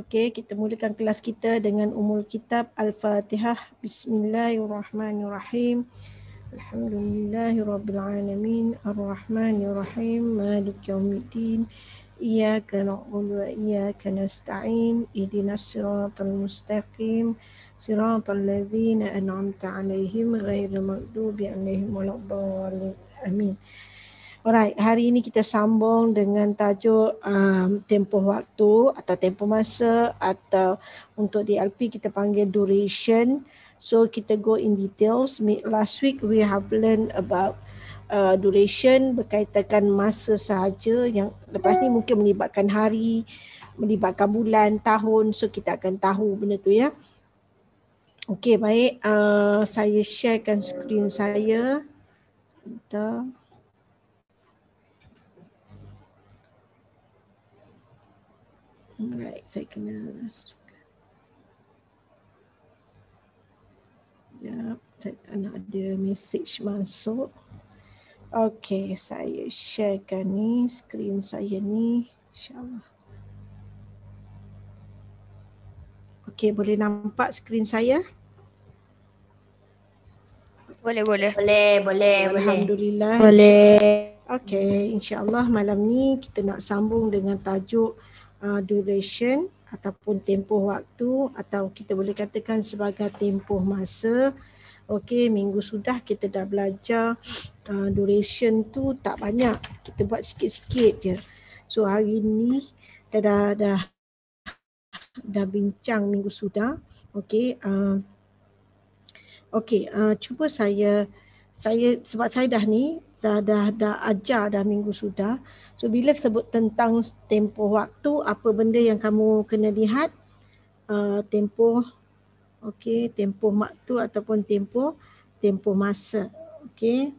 Okey, kita mulakan kelas kita dengan umul kitab Al-Fatihah. Bismillahirrahmanirrahim. Alhamdulillahirrabbilalamin. Ar-Rahmanirrahim. Malik yawmiddin. Iyaka na'ul wa iyaka nasta'in. Idina siratul mustaqim. Siratul ladhina an'amta alaihim. Ghairu ma'dubi alaihim. Walakdalin. Amin. Alright, hari ini kita sambung dengan tajuk um, tempoh waktu atau tempoh masa atau untuk DLP kita panggil duration. So kita go in details. Last week we have learned about uh, duration berkaitan masa sahaja yang lepas ni mungkin melibatkan hari, melibatkan bulan, tahun. So kita akan tahu benda tu ya. Okey baik. Uh, saya sharekan skrin saya. Kita... All right, take him into this. Yep, take another message masuk. Okay, saya sharekan ni screen saya ni. InsyaAllah. Okay, boleh nampak screen saya? Boleh, boleh. Boleh, boleh. Alhamdulillah. Boleh. Okay, insyaAllah malam ni kita nak sambung dengan tajuk uh, duration ataupun tempoh waktu atau kita boleh katakan sebagai tempoh masa. Okey, minggu sudah kita dah belajar uh, duration tu tak banyak. Kita buat sikit-sikit je. So hari ni dah dah dah, dah bincang minggu sudah. Okey, uh, okey, uh, cuba saya saya sebab saya dah ni dah dah dah ajar dah minggu sudah. So bila sebut tentang tempoh waktu, apa benda yang kamu kena lihat? Uh, tempoh, okay, tempoh waktu ataupun tempoh, tempoh masa, okey.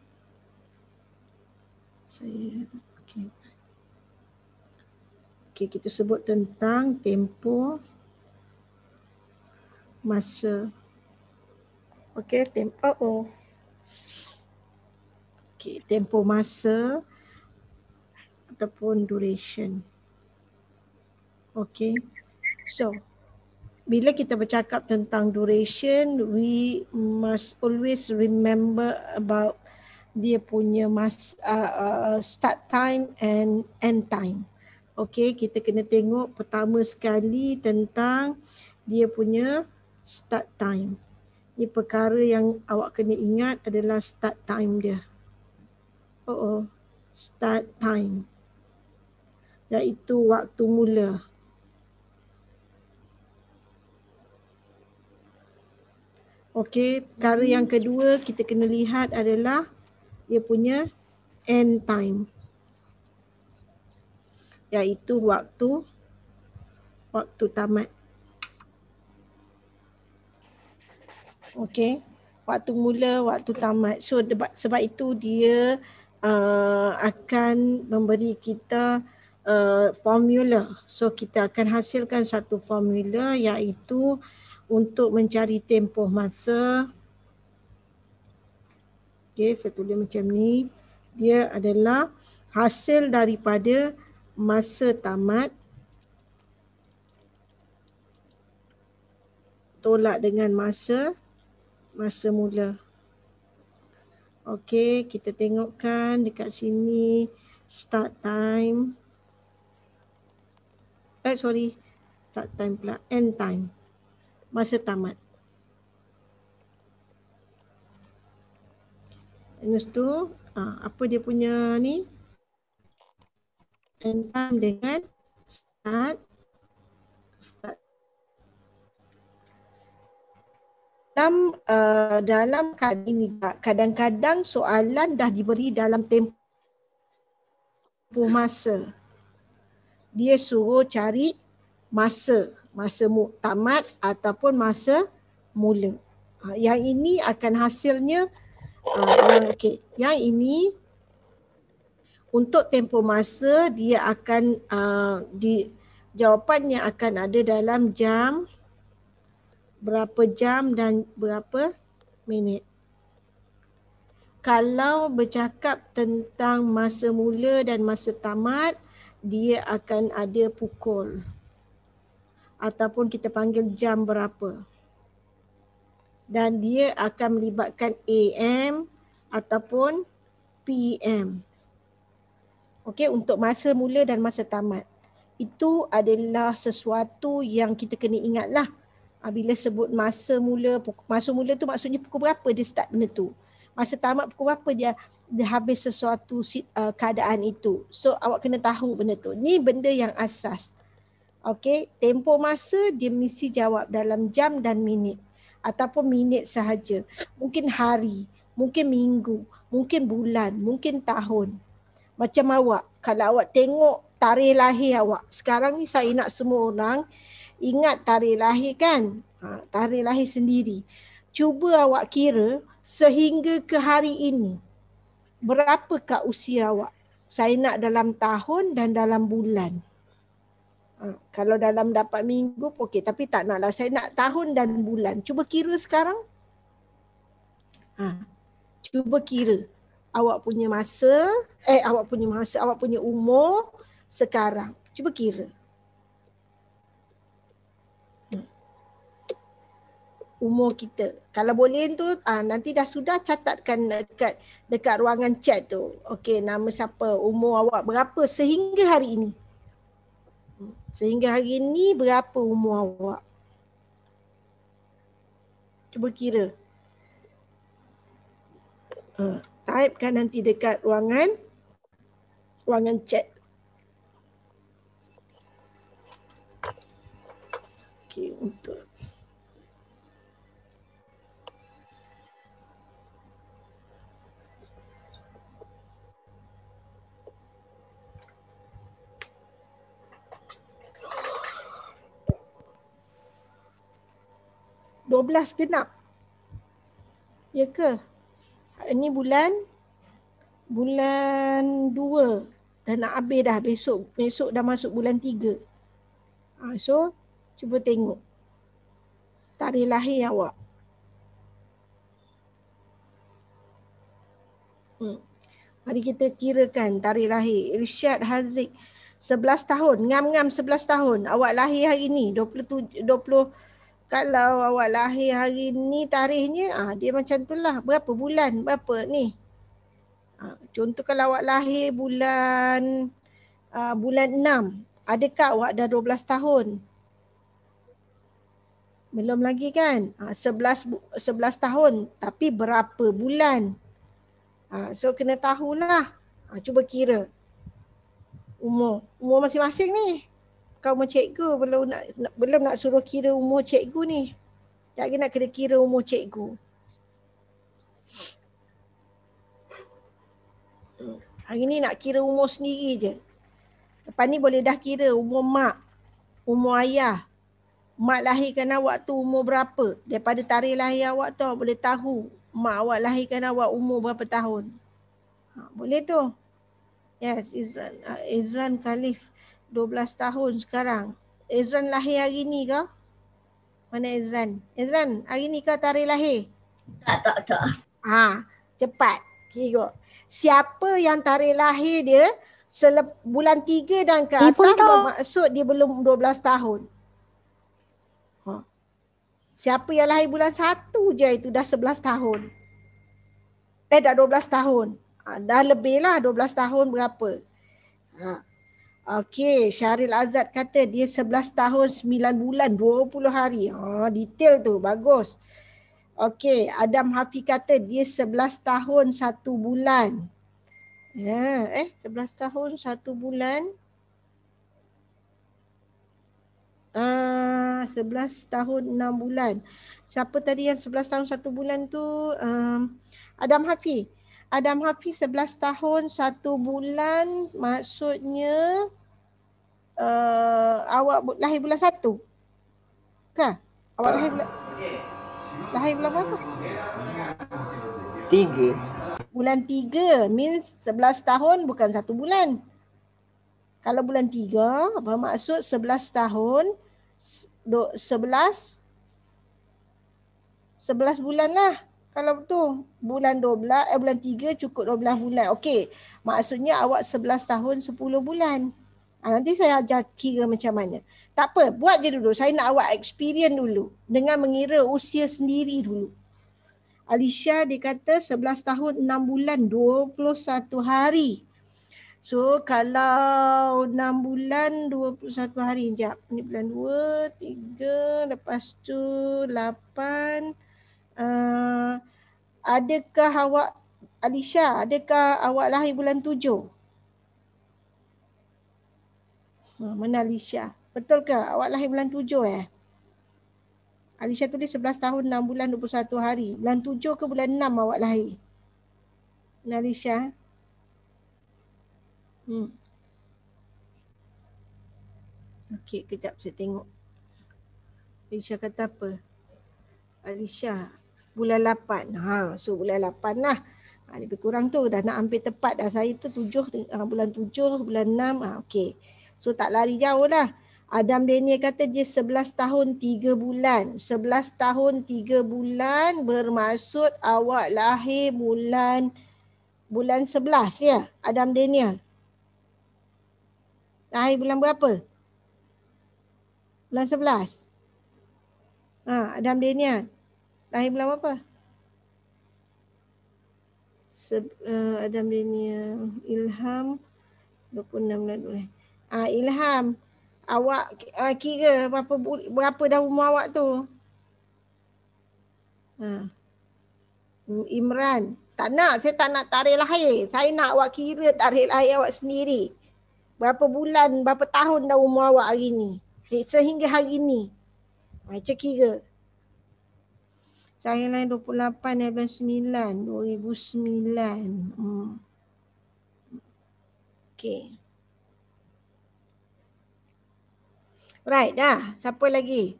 Saya, okay. Okay, kita sebut tentang tempoh masa. okey tempoh, oh. okey tempoh masa ataupun duration. Okay. So, bila kita bercakap tentang duration, we must always remember about dia punya mas, uh, uh, start time and end time. Okay, kita kena tengok pertama sekali tentang dia punya start time. Ini perkara yang awak kena ingat adalah start time dia. Oh, oh. start time iaitu waktu mula. Okey, perkara yang kedua kita kena lihat adalah dia punya end time. Iaitu waktu waktu tamat. Okey, waktu mula, waktu tamat. So sebab itu dia uh, akan memberi kita Uh, formula. So kita akan hasilkan satu formula iaitu untuk mencari tempoh masa. Okay, saya tulis macam ni. Dia adalah hasil daripada masa tamat tolak dengan masa masa mula. Okey, kita tengokkan dekat sini start time Eh sorry. Tak time pula. End time. Masa tamat. Lepas tu ah, apa dia punya ni? End time dengan start. Start. dalam uh, dalam kad ini kadang-kadang soalan dah diberi dalam tempoh masa dia suruh cari masa masa tamat ataupun masa mula. Ha, yang ini akan hasilnya uh, yang okey. Yang ini untuk tempoh masa dia akan uh, di jawapannya akan ada dalam jam berapa jam dan berapa minit. Kalau bercakap tentang masa mula dan masa tamat, dia akan ada pukul ataupun kita panggil jam berapa dan dia akan melibatkan AM ataupun PM. Okey untuk masa mula dan masa tamat. Itu adalah sesuatu yang kita kena ingatlah. Bila sebut masa mula, masa mula tu maksudnya pukul berapa dia start benda tu masa tamat pukul berapa dia dia habis sesuatu uh, keadaan itu. So awak kena tahu benda tu. Ni benda yang asas. Okay, Tempo masa dia mesti jawab dalam jam dan minit ataupun minit sahaja. Mungkin hari, mungkin minggu, mungkin bulan, mungkin tahun. Macam awak, kalau awak tengok tarikh lahir awak. Sekarang ni saya nak semua orang ingat tarikh lahir kan? Ha, tarikh lahir sendiri. Cuba awak kira sehingga ke hari ini berapa kak usia awak saya nak dalam tahun dan dalam bulan ha, kalau dalam dapat minggu okey tapi tak naklah saya nak tahun dan bulan cuba kira sekarang ha cuba kira awak punya masa eh awak punya masa awak punya umur sekarang cuba kira umur kita. Kalau boleh tu uh, nanti dah sudah catatkan dekat dekat ruangan chat tu. Okey nama siapa, umur awak berapa sehingga hari ini. Hmm, sehingga hari ini berapa umur awak? Cuba kira. Uh, kan nanti dekat ruangan ruangan chat. Okey untuk 12 genap. Ya ke? Ini bulan bulan 2 dan nak habis dah besok besok dah masuk bulan 3. Ha, so cuba tengok tarikh lahir awak. Hmm. Mari kita kirakan tarikh lahir Irsyad Haziq 11 tahun, ngam-ngam 11 tahun. Awak lahir hari ni 27 20, 20 kalau awak lahir hari ni tarikhnya ah dia macam tu lah berapa bulan berapa ni ah, contoh kalau awak lahir bulan ah, bulan 6 adakah awak dah belas tahun belum lagi kan ah, sebelas 11 11 tahun tapi berapa bulan ah, so kena tahulah ah, cuba kira umur umur masing-masing ni kaum cikgu belum nak, nak belum nak suruh kira umur cikgu ni. Tak nak kena kira umur cikgu. Hari ni nak kira umur sendiri je. Lepas ni boleh dah kira umur mak, umur ayah. Mak lahirkan awak tu umur berapa? Daripada tarikh lahir awak tu boleh tahu mak awak lahirkan awak umur berapa tahun. Ha, boleh tu. Yes, Izran, uh, Izran Khalif. 12 tahun sekarang. Ezran lahir hari ni ke? Mana Ezran? Ezran, hari ni ke tarikh lahir? Tak, tak, tak. Ha, cepat. Kira. Siapa yang tarikh lahir dia selep, bulan 3 dan ke atas dia bermaksud dia belum 12 tahun. Ha. Siapa yang lahir bulan 1 je itu dah 11 tahun. Eh dah 12 tahun. Ha, dah lebih lah 12 tahun berapa. Ha. Okey, Syahril Azad kata dia 11 tahun 9 bulan 20 hari. Ha, detail tu bagus. Okey, Adam Hafi kata dia 11 tahun 1 bulan. Ya, eh 11 tahun 1 bulan. Ah, uh, 11 tahun 6 bulan. Siapa tadi yang 11 tahun 1 bulan tu? Um, Adam Hafi. Adam Hafi 11 tahun 1 bulan maksudnya uh, awak lahir bulan satu, Kan? Awak lahir bulan Lahir bulan berapa? Tiga. Bulan tiga means sebelas tahun bukan satu bulan. Kalau bulan tiga apa maksud sebelas tahun sebelas sebelas bulan lah. Kalau tu bulan dua belas, eh bulan tiga cukup dua belas bulan. Okey. Maksudnya awak sebelas tahun sepuluh bulan. Ha, nanti saya ajar kira macam mana. Tak apa, buat je dulu. Saya nak awak experience dulu dengan mengira usia sendiri dulu. Alicia dia kata 11 tahun 6 bulan 21 hari. So kalau 6 bulan 21 hari jap. ni bulan 2, 3, lepas tu 8. Uh, ah, adakah awak, Alicia, adakah awak lahir bulan 7? Ah, Mona Lisa. Betul ke? Awak lahir bulan tujuh eh? Alisha tulis 11 tahun 6 bulan 21 hari. Bulan tujuh ke bulan enam? awak lahir? Mona Lisa. Hmm. Okey, kejap saya tengok. Alisha kata apa? Alisha bulan lapan. Ha, so bulan lapan lah. Ha, lebih kurang tu dah nak ambil tepat dah saya tu tujuh ah, bulan tujuh bulan enam. Ha, okey. So tak lari jauh lah. Adam Daniel kata dia 11 tahun 3 bulan. 11 tahun 3 bulan bermaksud awak lahir bulan bulan 11 ya Adam Daniel. Lahir bulan berapa? Bulan 11. Ha, Adam Daniel. Lahir bulan berapa? Eh, Adam Daniel Ilham 26 bulan uh, ilham awak uh, kira berapa berapa dah umur awak tu uh. imran tak nak saya tak nak tarikh lahir saya nak awak kira tarikh lahir awak sendiri berapa bulan berapa tahun dah umur awak hari ni sehingga hari ni ah, macam kira saya lahir 28 bulan 9 2009 hmm. Okay. Right dah. Siapa lagi?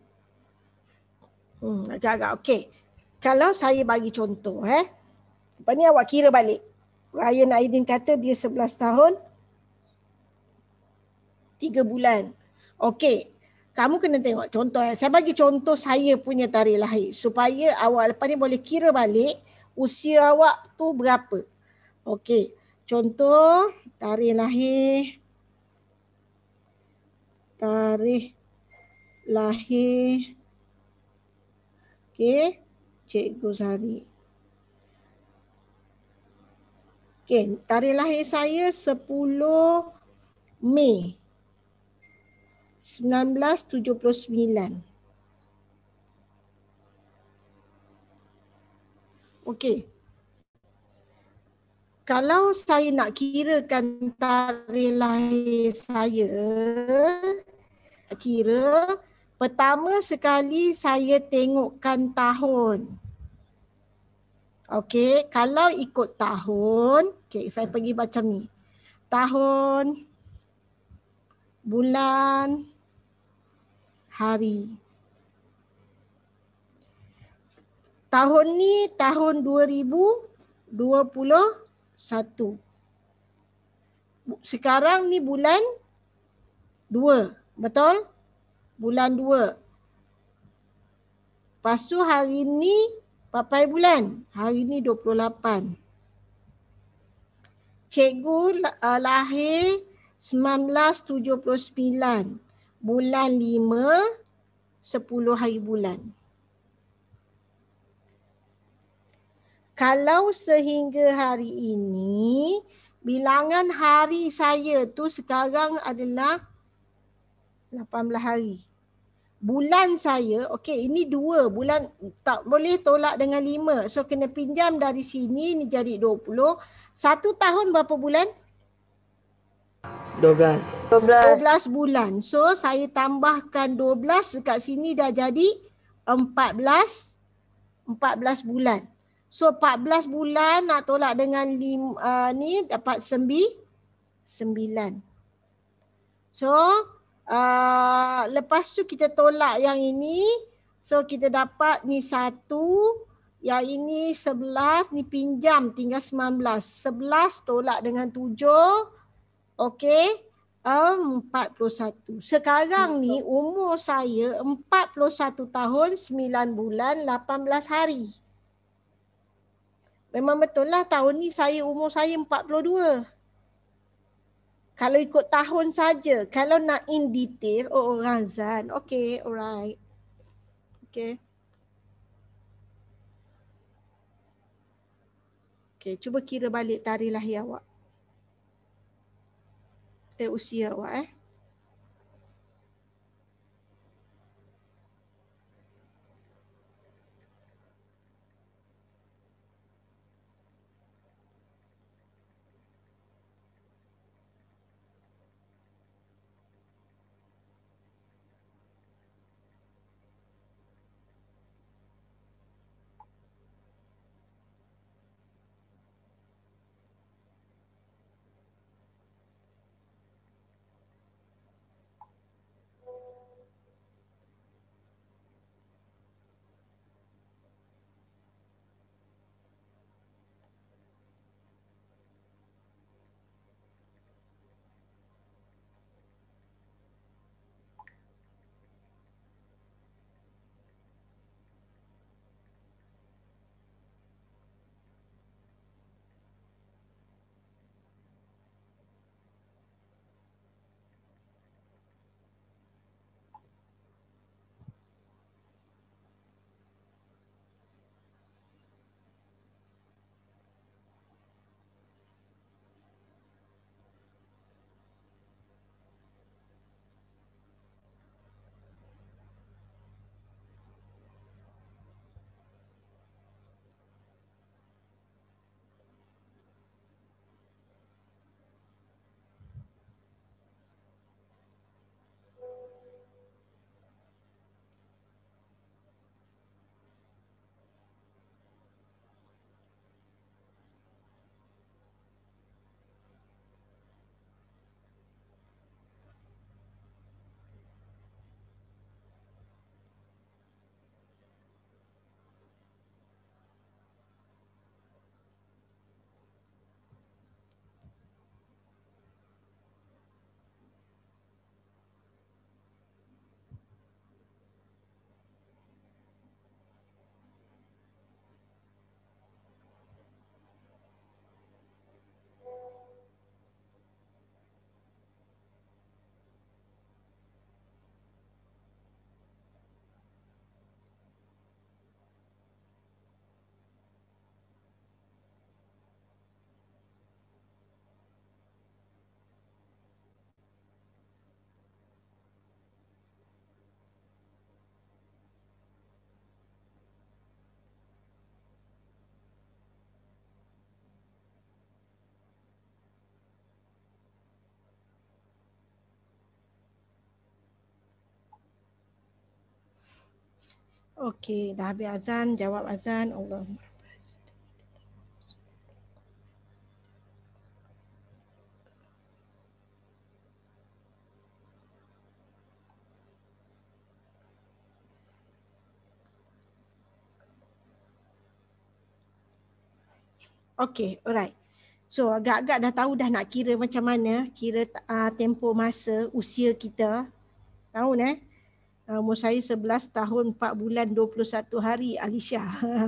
Hmm, agak-agak. Okay. Kalau saya bagi contoh eh. Lepas ni awak kira balik. Ryan Aydin kata dia 11 tahun. 3 bulan. Okay. Kamu kena tengok contoh eh. Saya bagi contoh saya punya tarikh lahir. Supaya awak lepas ni boleh kira balik usia awak tu berapa. Okay. Contoh tarikh lahir tarikh lahir ke Cikgu Zari. Okay, tarikh lahir saya 10 Mei 1979. Okey. Kalau saya nak kirakan tarikh lahir saya, kira pertama sekali saya tengokkan tahun. Okey, kalau ikut tahun, okey saya pergi baca ni. Tahun bulan hari Tahun ni tahun 2021. Sekarang ni bulan Betul? Bulan dua. Lepas tu hari ni berapa bulan? Hari ni 28. Cikgu uh, lahir 1979. Bulan lima sepuluh hari bulan. Kalau sehingga hari ini, bilangan hari saya tu sekarang adalah 18 hari. Bulan saya, okey ini dua bulan tak boleh tolak dengan lima. So kena pinjam dari sini ni jadi 20. Satu tahun berapa bulan? 12. 12. 12 bulan. So saya tambahkan 12 dekat sini dah jadi 14 14 bulan. So 14 bulan nak tolak dengan 5 uh, ni dapat 9 9. So Ah, lepas tu kita tolak yang ini. So kita dapat ni satu. Yang ini sebelas. Ni pinjam tinggal sembilan belas. Sebelas tolak dengan tujuh. okey Empat puluh satu. Sekarang ni umur saya empat puluh satu tahun sembilan bulan lapan belas hari. Memang betul lah tahun ni saya umur saya empat puluh dua kalau ikut tahun saja kalau nak in detail oh orang zan okay alright okay okay cuba kira balik tarikh lahir awak ya, eh usia awak eh Okey, dah habis azan, jawab azan. Allah. Okey, alright. So agak-agak dah tahu dah nak kira macam mana kira uh, ah, tempo masa usia kita. Tahu eh? Ah, umur saya 11 tahun 4 bulan 21 hari Alisha.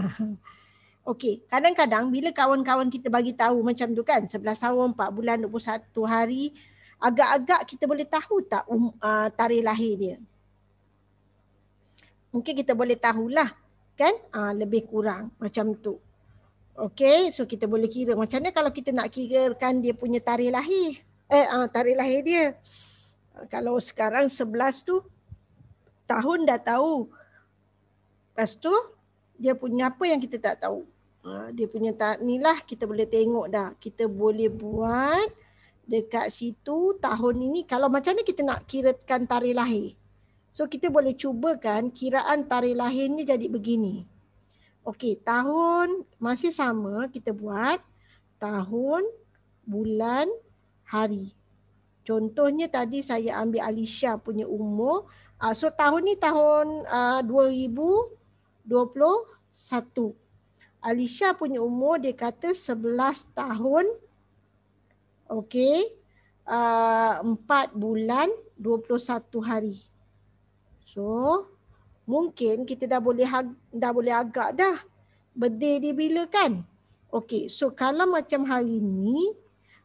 Okey, kadang-kadang bila kawan-kawan kita bagi tahu macam tu kan, 11 tahun 4 bulan 21 hari, agak-agak kita boleh tahu tak um, uh, tarikh lahir dia. Mungkin kita boleh tahulah kan, uh, lebih kurang macam tu. Okey, so kita boleh kira macam mana kalau kita nak kirakan dia punya tarikh lahir. Eh, uh, tarikh lahir dia. Kalau sekarang 11 tu tahun dah tahu. Lepas tu dia punya apa yang kita tak tahu. Ha, dia punya tak ni lah kita boleh tengok dah. Kita boleh buat dekat situ tahun ini. Kalau macam ni kita nak kirakan tarikh lahir. So kita boleh cuba kan kiraan tarikh lahir ni jadi begini. Okey tahun masih sama kita buat tahun bulan hari. Contohnya tadi saya ambil Alicia punya umur Uh, so tahun ni tahun uh, 2021. Alicia punya umur dia kata 11 tahun. Okay. Uh, 4 bulan 21 hari. So mungkin kita dah boleh dah boleh agak dah. Birthday dia bila kan? Okay. So kalau macam hari ni.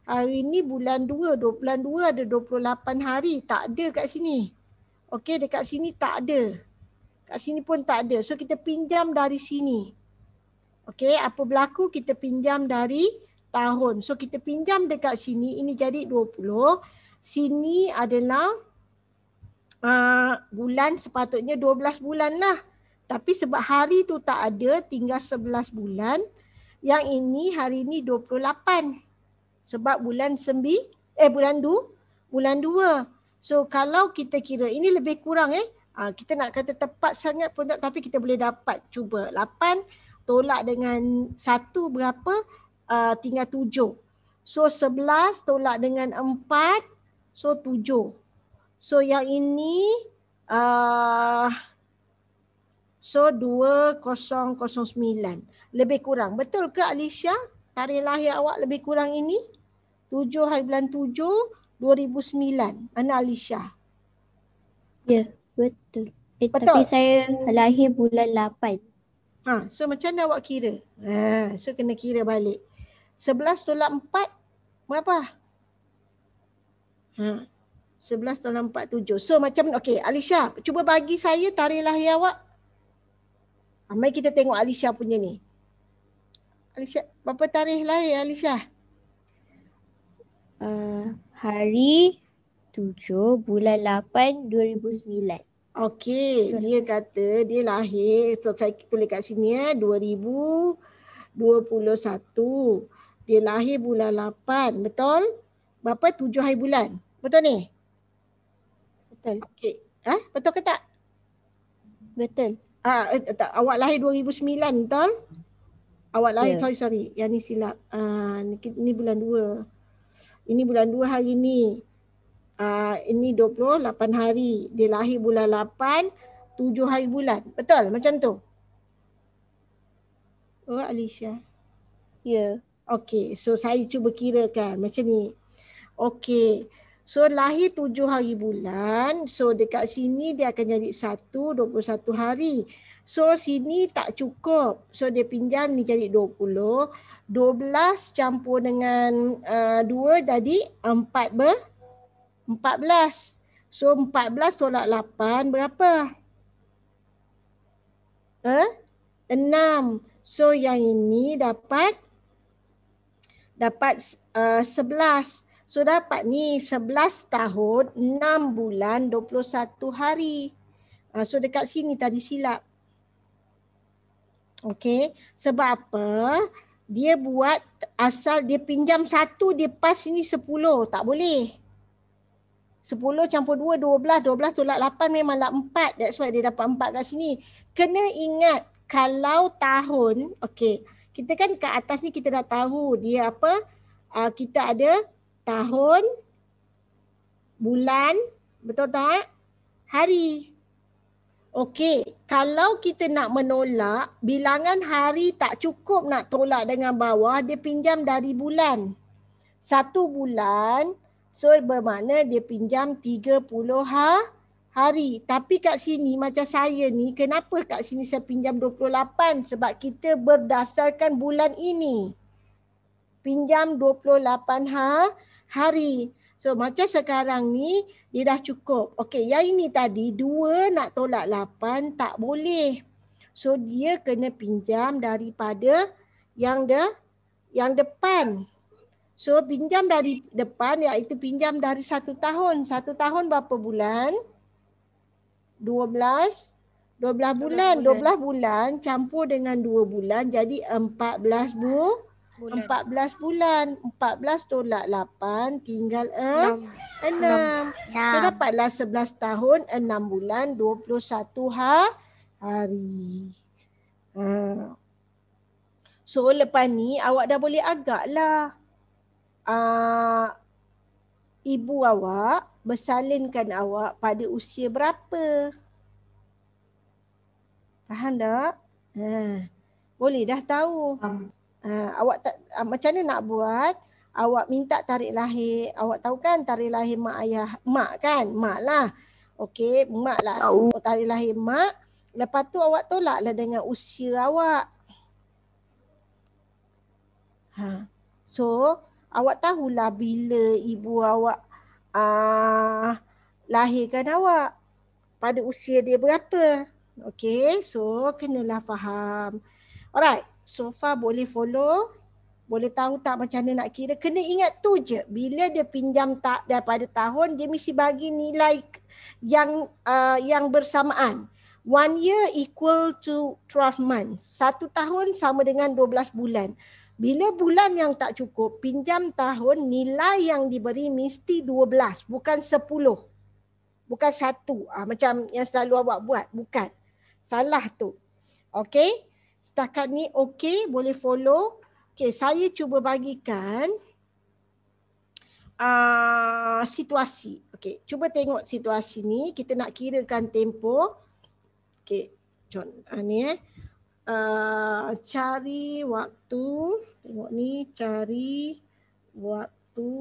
Hari ni bulan 2. Bulan 2 ada 28 hari. Tak ada kat sini. Okey dekat sini tak ada. Kat sini pun tak ada. So kita pinjam dari sini. Okey apa berlaku kita pinjam dari tahun. So kita pinjam dekat sini ini jadi 20. Sini adalah uh, bulan sepatutnya 12 bulan lah. Tapi sebab hari tu tak ada tinggal 11 bulan. Yang ini hari ni 28. Sebab bulan sembi, eh bulan du, bulan 2. So kalau kita kira ini lebih kurang eh uh, kita nak kata tepat sangat pun tak tapi kita boleh dapat cuba 8 tolak dengan 1 berapa uh, tinggal 7. So 11 tolak dengan 4 so 7. So yang ini uh, so 2009 lebih kurang. Betul ke Alicia? Tarikh lahir awak lebih kurang ini? 7 hari bulan 7 2009 Ana Alisha. Ya, betul. Eh, betul. Tapi saya lahir bulan 8. Ha, so macam mana awak kira? Ha, so kena kira balik. 11 tolak 4 berapa? Ha. 11 tolak 4 7. So macam okey, Alisha, cuba bagi saya tarikh lahir awak. Ha, mari kita tengok Alisha punya ni. Alisha, berapa tarikh lahir Alisha? Ah, hari 7 bulan 8 2009. Okey, dia kata dia lahir so saya tulis kat sini ya eh, 2021. Dia lahir bulan 8, betul? Berapa 7 hari bulan? Betul ni? Betul. Okey. Ha? Betul ke tak? Betul. Ah, tak. awak lahir 2009, betul? Awak lahir yeah. sorry sorry. Yang ni silap. Ah, ni, ni bulan ini bulan dua hari ni. Uh, ini 28 hari. Dia lahir bulan 8, 7 hari bulan. Betul macam tu? Oh Alicia. Ya. Yeah. Okay so saya cuba kirakan macam ni. Okay. So lahir tujuh hari bulan. So dekat sini dia akan jadi satu, dua satu hari. So sini tak cukup. So dia pinjam ni jadi 20. 12 campur dengan uh, 2 jadi 4 ber 14. So 14 tolak 8 berapa? Eh? 6. So yang ini dapat dapat uh, 11. So dapat ni 11 tahun 6 bulan 21 hari. Ah, so dekat sini tadi silap. Okey. Sebab apa? Dia buat asal dia pinjam satu dia pas ini sepuluh. Tak boleh. Sepuluh campur dua, dua belas. Dua belas tolak lapan memang memanglah empat. That's why dia dapat empat kat sini. Kena ingat kalau tahun. Okey. Kita kan kat atas ni kita dah tahu dia apa. Uh, kita ada tahun, bulan, betul tak? Hari. Okey, kalau kita nak menolak, bilangan hari tak cukup nak tolak dengan bawah, dia pinjam dari bulan. Satu bulan, so bermakna dia pinjam 30 ha hari. Tapi kat sini macam saya ni, kenapa kat sini saya pinjam 28? Sebab kita berdasarkan bulan ini. Pinjam 28 ha hari. So macam sekarang ni, dia dah cukup. Okey, yang ini tadi dua nak tolak lapan tak boleh. So dia kena pinjam daripada yang de yang depan. So pinjam dari depan iaitu pinjam dari satu tahun. Satu tahun berapa bulan? dua belas, dua 12 bulan, dua 12 bulan campur dengan dua bulan jadi empat belas bulan. Empat belas bulan. Empat belas tolak lapan tinggal enam. So dapatlah sebelas tahun enam bulan dua puluh satu ha-, hari. Ha. So lepas ni awak dah boleh agaklah. Uh, ibu awak bersalinkan awak pada usia berapa? Faham tak? Uh, boleh dah tahu. Um. Uh, awak tak uh, macam mana nak buat? Awak minta tarik lahir, awak tahu kan tarik lahir mak ayah, mak kan? Mak lah. Okey, mak lah. Oh. Tarik lahir mak. Lepas tu awak tolak lah dengan usia awak. Ha. So, awak tahulah bila ibu awak uh, lahirkan awak. Pada usia dia berapa. Okey, so kenalah faham. Alright. So far boleh follow Boleh tahu tak macam mana nak kira Kena ingat tu je Bila dia pinjam tak daripada tahun Dia mesti bagi nilai yang uh, yang bersamaan One year equal to 12 months Satu tahun sama dengan 12 bulan bila bulan yang tak cukup, pinjam tahun nilai yang diberi mesti 12, bukan 10. Bukan satu. Ha, macam yang selalu awak buat. Bukan. Salah tu. Okay setakat ni okey boleh follow. Okey saya cuba bagikan uh, situasi. Okey cuba tengok situasi ni kita nak kirakan tempoh. Okey jom uh, ni eh. Uh, cari waktu tengok ni cari waktu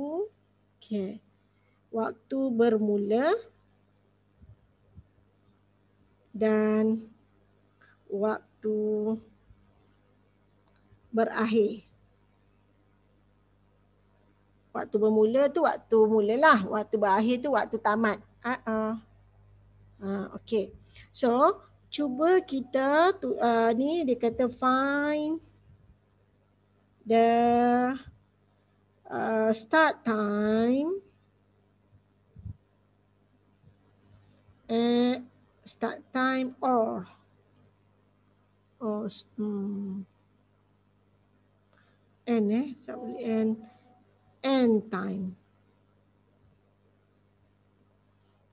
okey waktu bermula dan waktu berakhir. Waktu bermula tu waktu mulalah. Waktu berakhir tu waktu tamat. Uh uh-uh. -uh. Uh, ah, okay. So, cuba kita tu, uh, ni dia kata find the uh, start time eh start time or oh hmm n eh n n time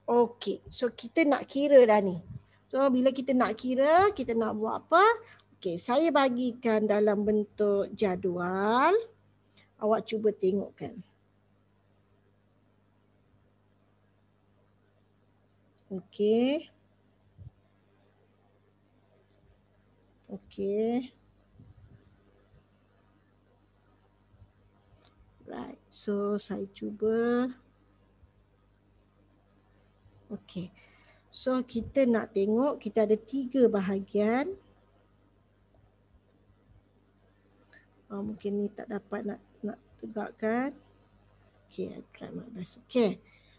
okey so kita nak kira dah ni so bila kita nak kira kita nak buat apa okey saya bagikan dalam bentuk jadual awak cuba tengokkan okey okey So saya cuba Okay So kita nak tengok kita ada tiga bahagian oh, Mungkin ni tak dapat nak nak tegakkan Okay, I try my best. okay.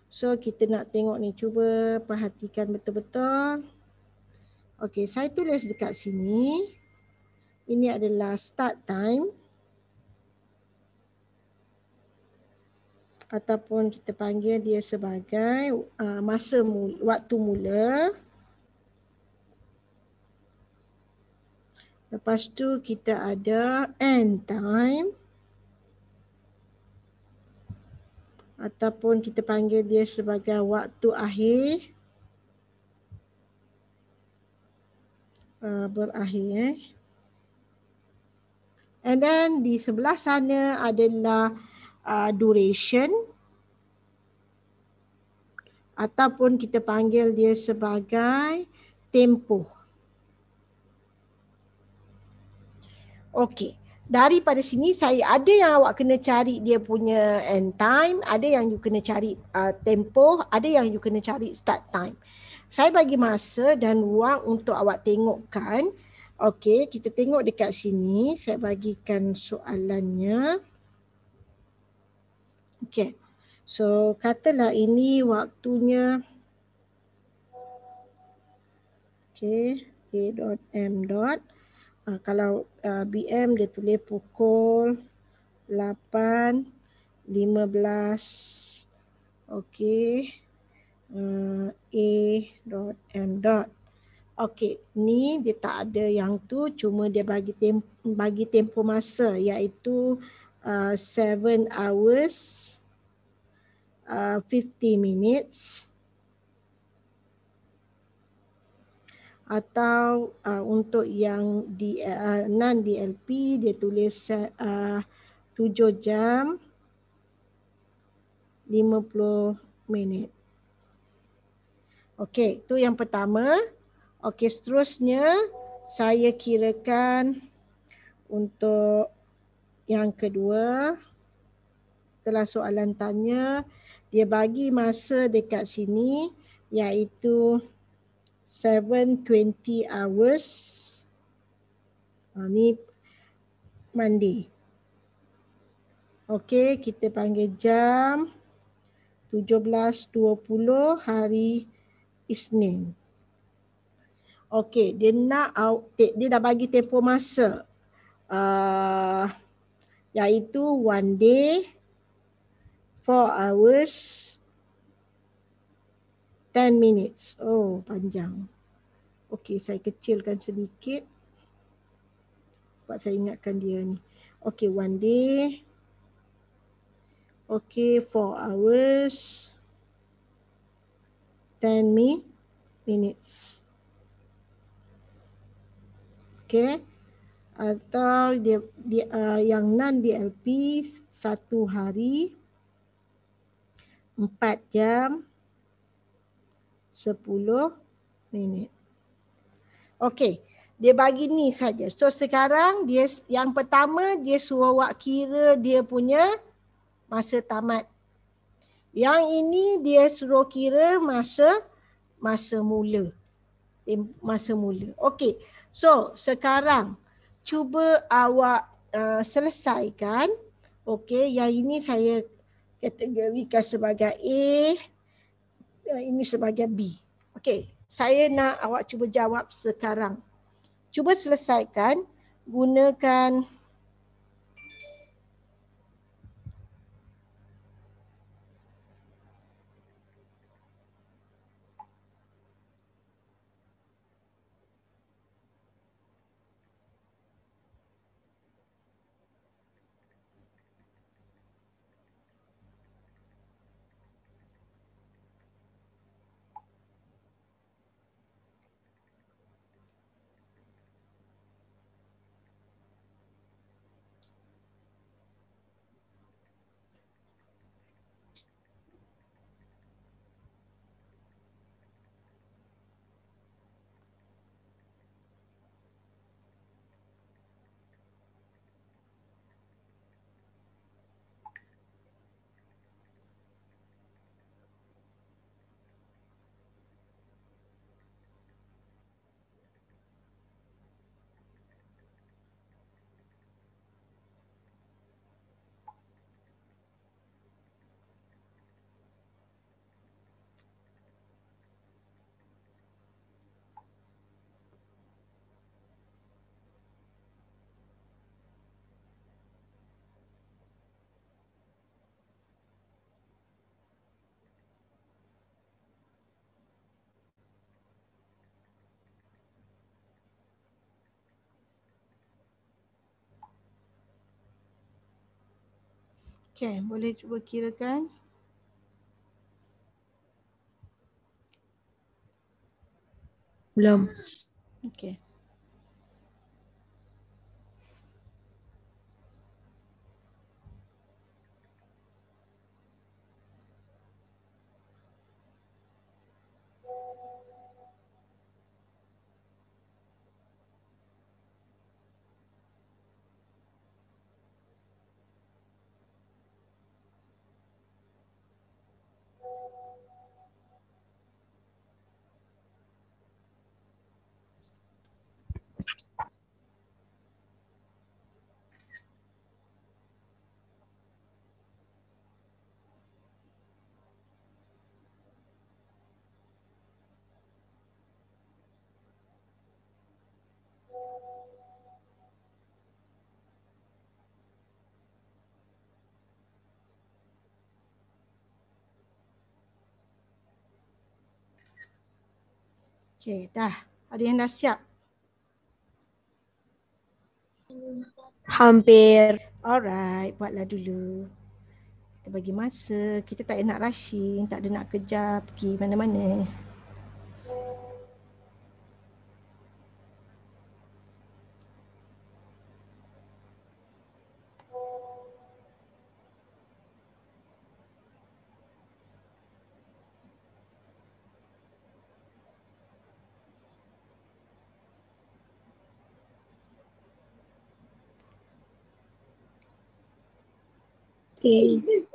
So kita nak tengok ni cuba perhatikan betul-betul Okay saya tulis dekat sini Ini adalah start time ataupun kita panggil dia sebagai uh, masa mula, waktu mula. Lepas tu kita ada end time ataupun kita panggil dia sebagai waktu akhir uh, berakhir. Eh. And then di sebelah sana adalah uh, duration ataupun kita panggil dia sebagai tempoh. Okey, daripada sini saya ada yang awak kena cari dia punya end time, ada yang you kena cari uh, tempoh, ada yang you kena cari start time. Saya bagi masa dan ruang untuk awak tengokkan. Okey, kita tengok dekat sini. Saya bagikan soalannya. Okey. Okay. So katalah ini waktunya. Okay. A dot M dot. Uh, kalau uh, ah, BM dia tulis pukul 8.15. Okay. Uh, A dot M dot. Okey, ni dia tak ada yang tu cuma dia bagi tempo, bagi tempo masa iaitu uh, ah, 7 hours 50 uh, minutes atau uh, untuk yang di uh, non DLP dia tulis uh, 7 jam puluh minit. Okey, tu yang pertama. Okey, seterusnya saya kirakan untuk yang kedua telah soalan tanya dia bagi masa dekat sini iaitu 720 hours ha, ni mandi Okey, kita panggil jam 17.20 hari Isnin. Okey, dia nak out, dia dah bagi tempoh masa. Uh, iaitu one day four hours ten minutes. Oh, panjang. Okay, saya kecilkan sedikit. Sebab saya ingatkan dia ni. Okay, one day. Okay, four hours. Ten mi minutes. Okay, Atau dia, dia uh, yang non-DLP satu hari. 4 jam 10 minit. Okey, dia bagi ni saja. So sekarang dia yang pertama dia suruh awak kira dia punya masa tamat. Yang ini dia suruh kira masa masa mula. masa mula. Okey. So sekarang cuba awak uh, selesaikan. Okey, yang ini saya kategorikan sebagai A dan eh, ini sebagai B. Okey, saya nak awak cuba jawab sekarang. Cuba selesaikan gunakan Okay, boleh cuba kirakan. Belum. Okay. Okey, dah. Ada yang dah siap? Hampir. Alright, buatlah dulu. Kita bagi masa. Kita tak nak rushing, tak ada nak kejar pergi mana-mana. 对。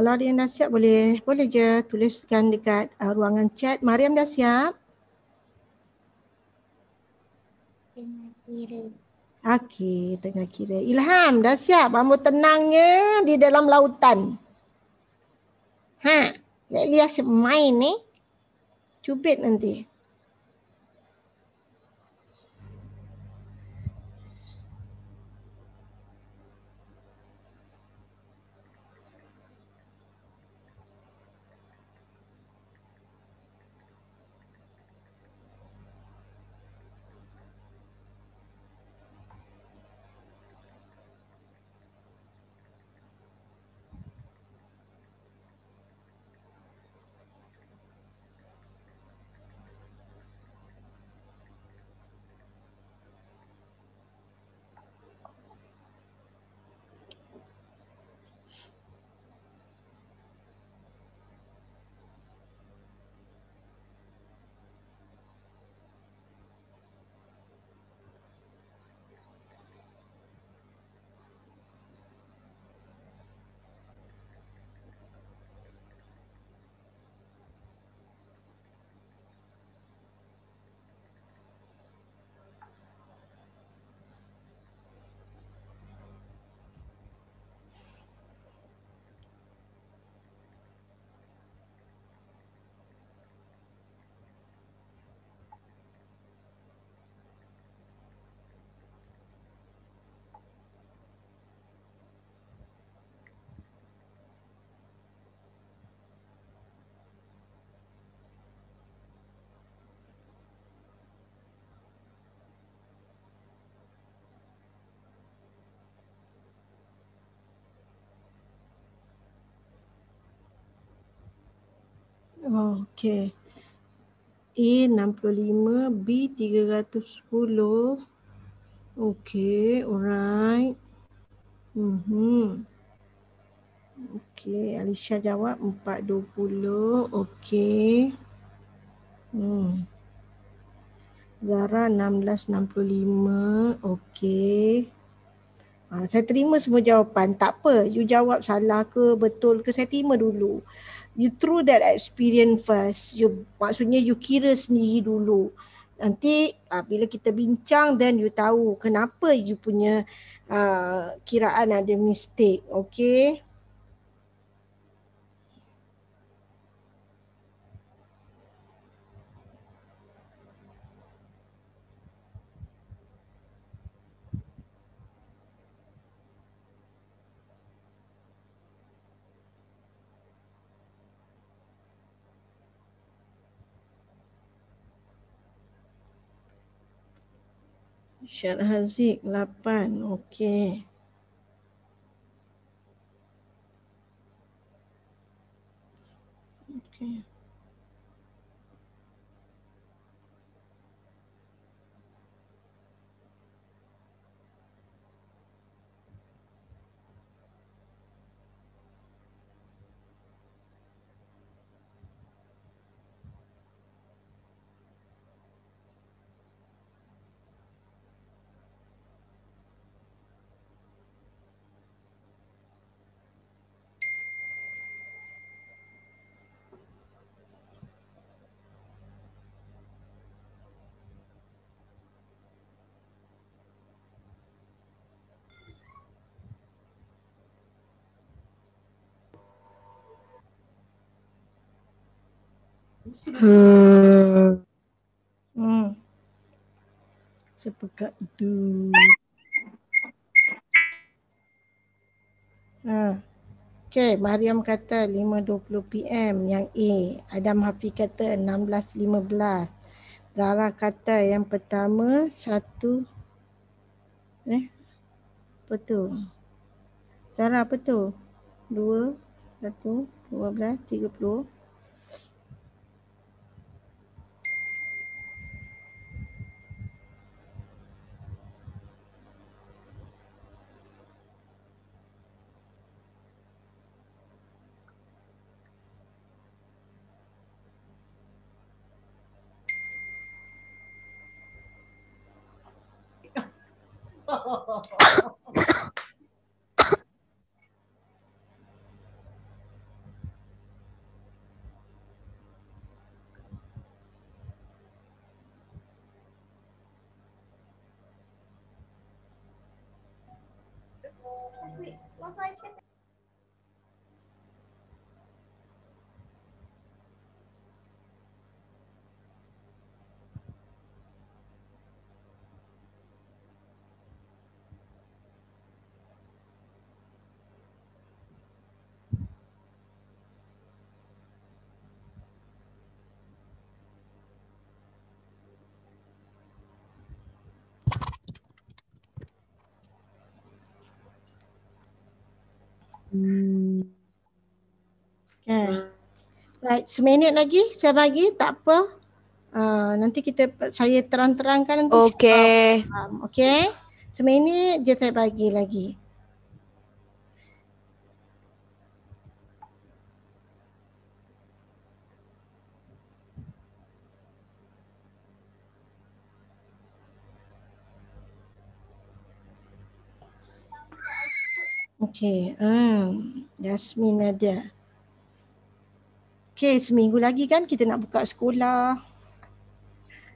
Kalau ada yang dah siap boleh boleh je tuliskan dekat uh, ruangan chat. Mariam dah siap? Tengah kira. Okey, tengah kira. Ilham dah siap? Kamu tenangnya di dalam lautan. Ha, Lelia main ni. Eh? Cubit nanti. Okey. A 65, B 310. Okey, alright. Mhm. Okey, Alicia jawab 420. Okey. Hmm. Zara 1665. Okey. Ha, saya terima semua jawapan. Tak apa, you jawab salah ke, betul ke, saya terima dulu you through that experience first you maksudnya you kira sendiri dulu nanti uh, bila kita bincang then you tahu kenapa you punya uh, kiraan ada mistake okay Syad Haziq 8. Okey. Okey. Hmm. hmm. Sepekat itu. Ha. Hmm. Okay, Mariam kata 5.20 PM yang A. Adam Hafi kata 16.15. Zara kata yang pertama satu. Eh, apa tu? Zara apa tu? Dua, satu, dua belas, tiga puluh. Hmm. Kan. Right, seminit lagi saya bagi, tak apa. Uh, nanti kita saya terang-terangkan nanti. Okey. Um, ah, okay. Seminit je saya bagi lagi. Okay. Hmm. Yasmin Nadia. Okay, seminggu lagi kan kita nak buka sekolah.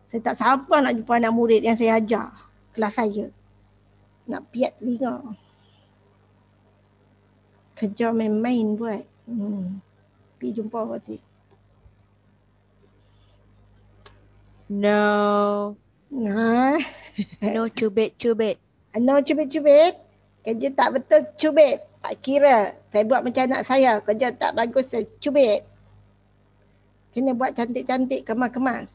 Saya tak sabar nak jumpa anak murid yang saya ajar. Kelas saya. Nak piat telinga. Kerja main-main buat. Hmm. Pergi jumpa Fatih. No. Nah. no, too bad, No, too bad, kerja tak betul cubit tak kira saya buat macam anak saya kerja tak bagus saya cubit kena buat cantik-cantik kemas-kemas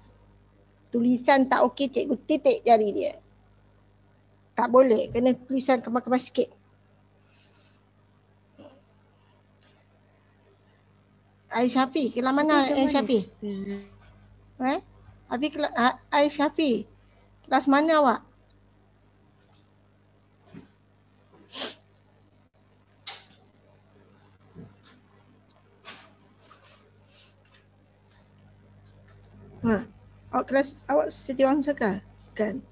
tulisan tak okey cikgu titik jari dia tak boleh kena tulisan kemas-kemas sikit Ai Syafi, kelas mana Ai Syafi? Hmm. Eh? Ha, Ai Syafi, kelas mana awak? Ha. Awak kelas awak Siti Wang Kan.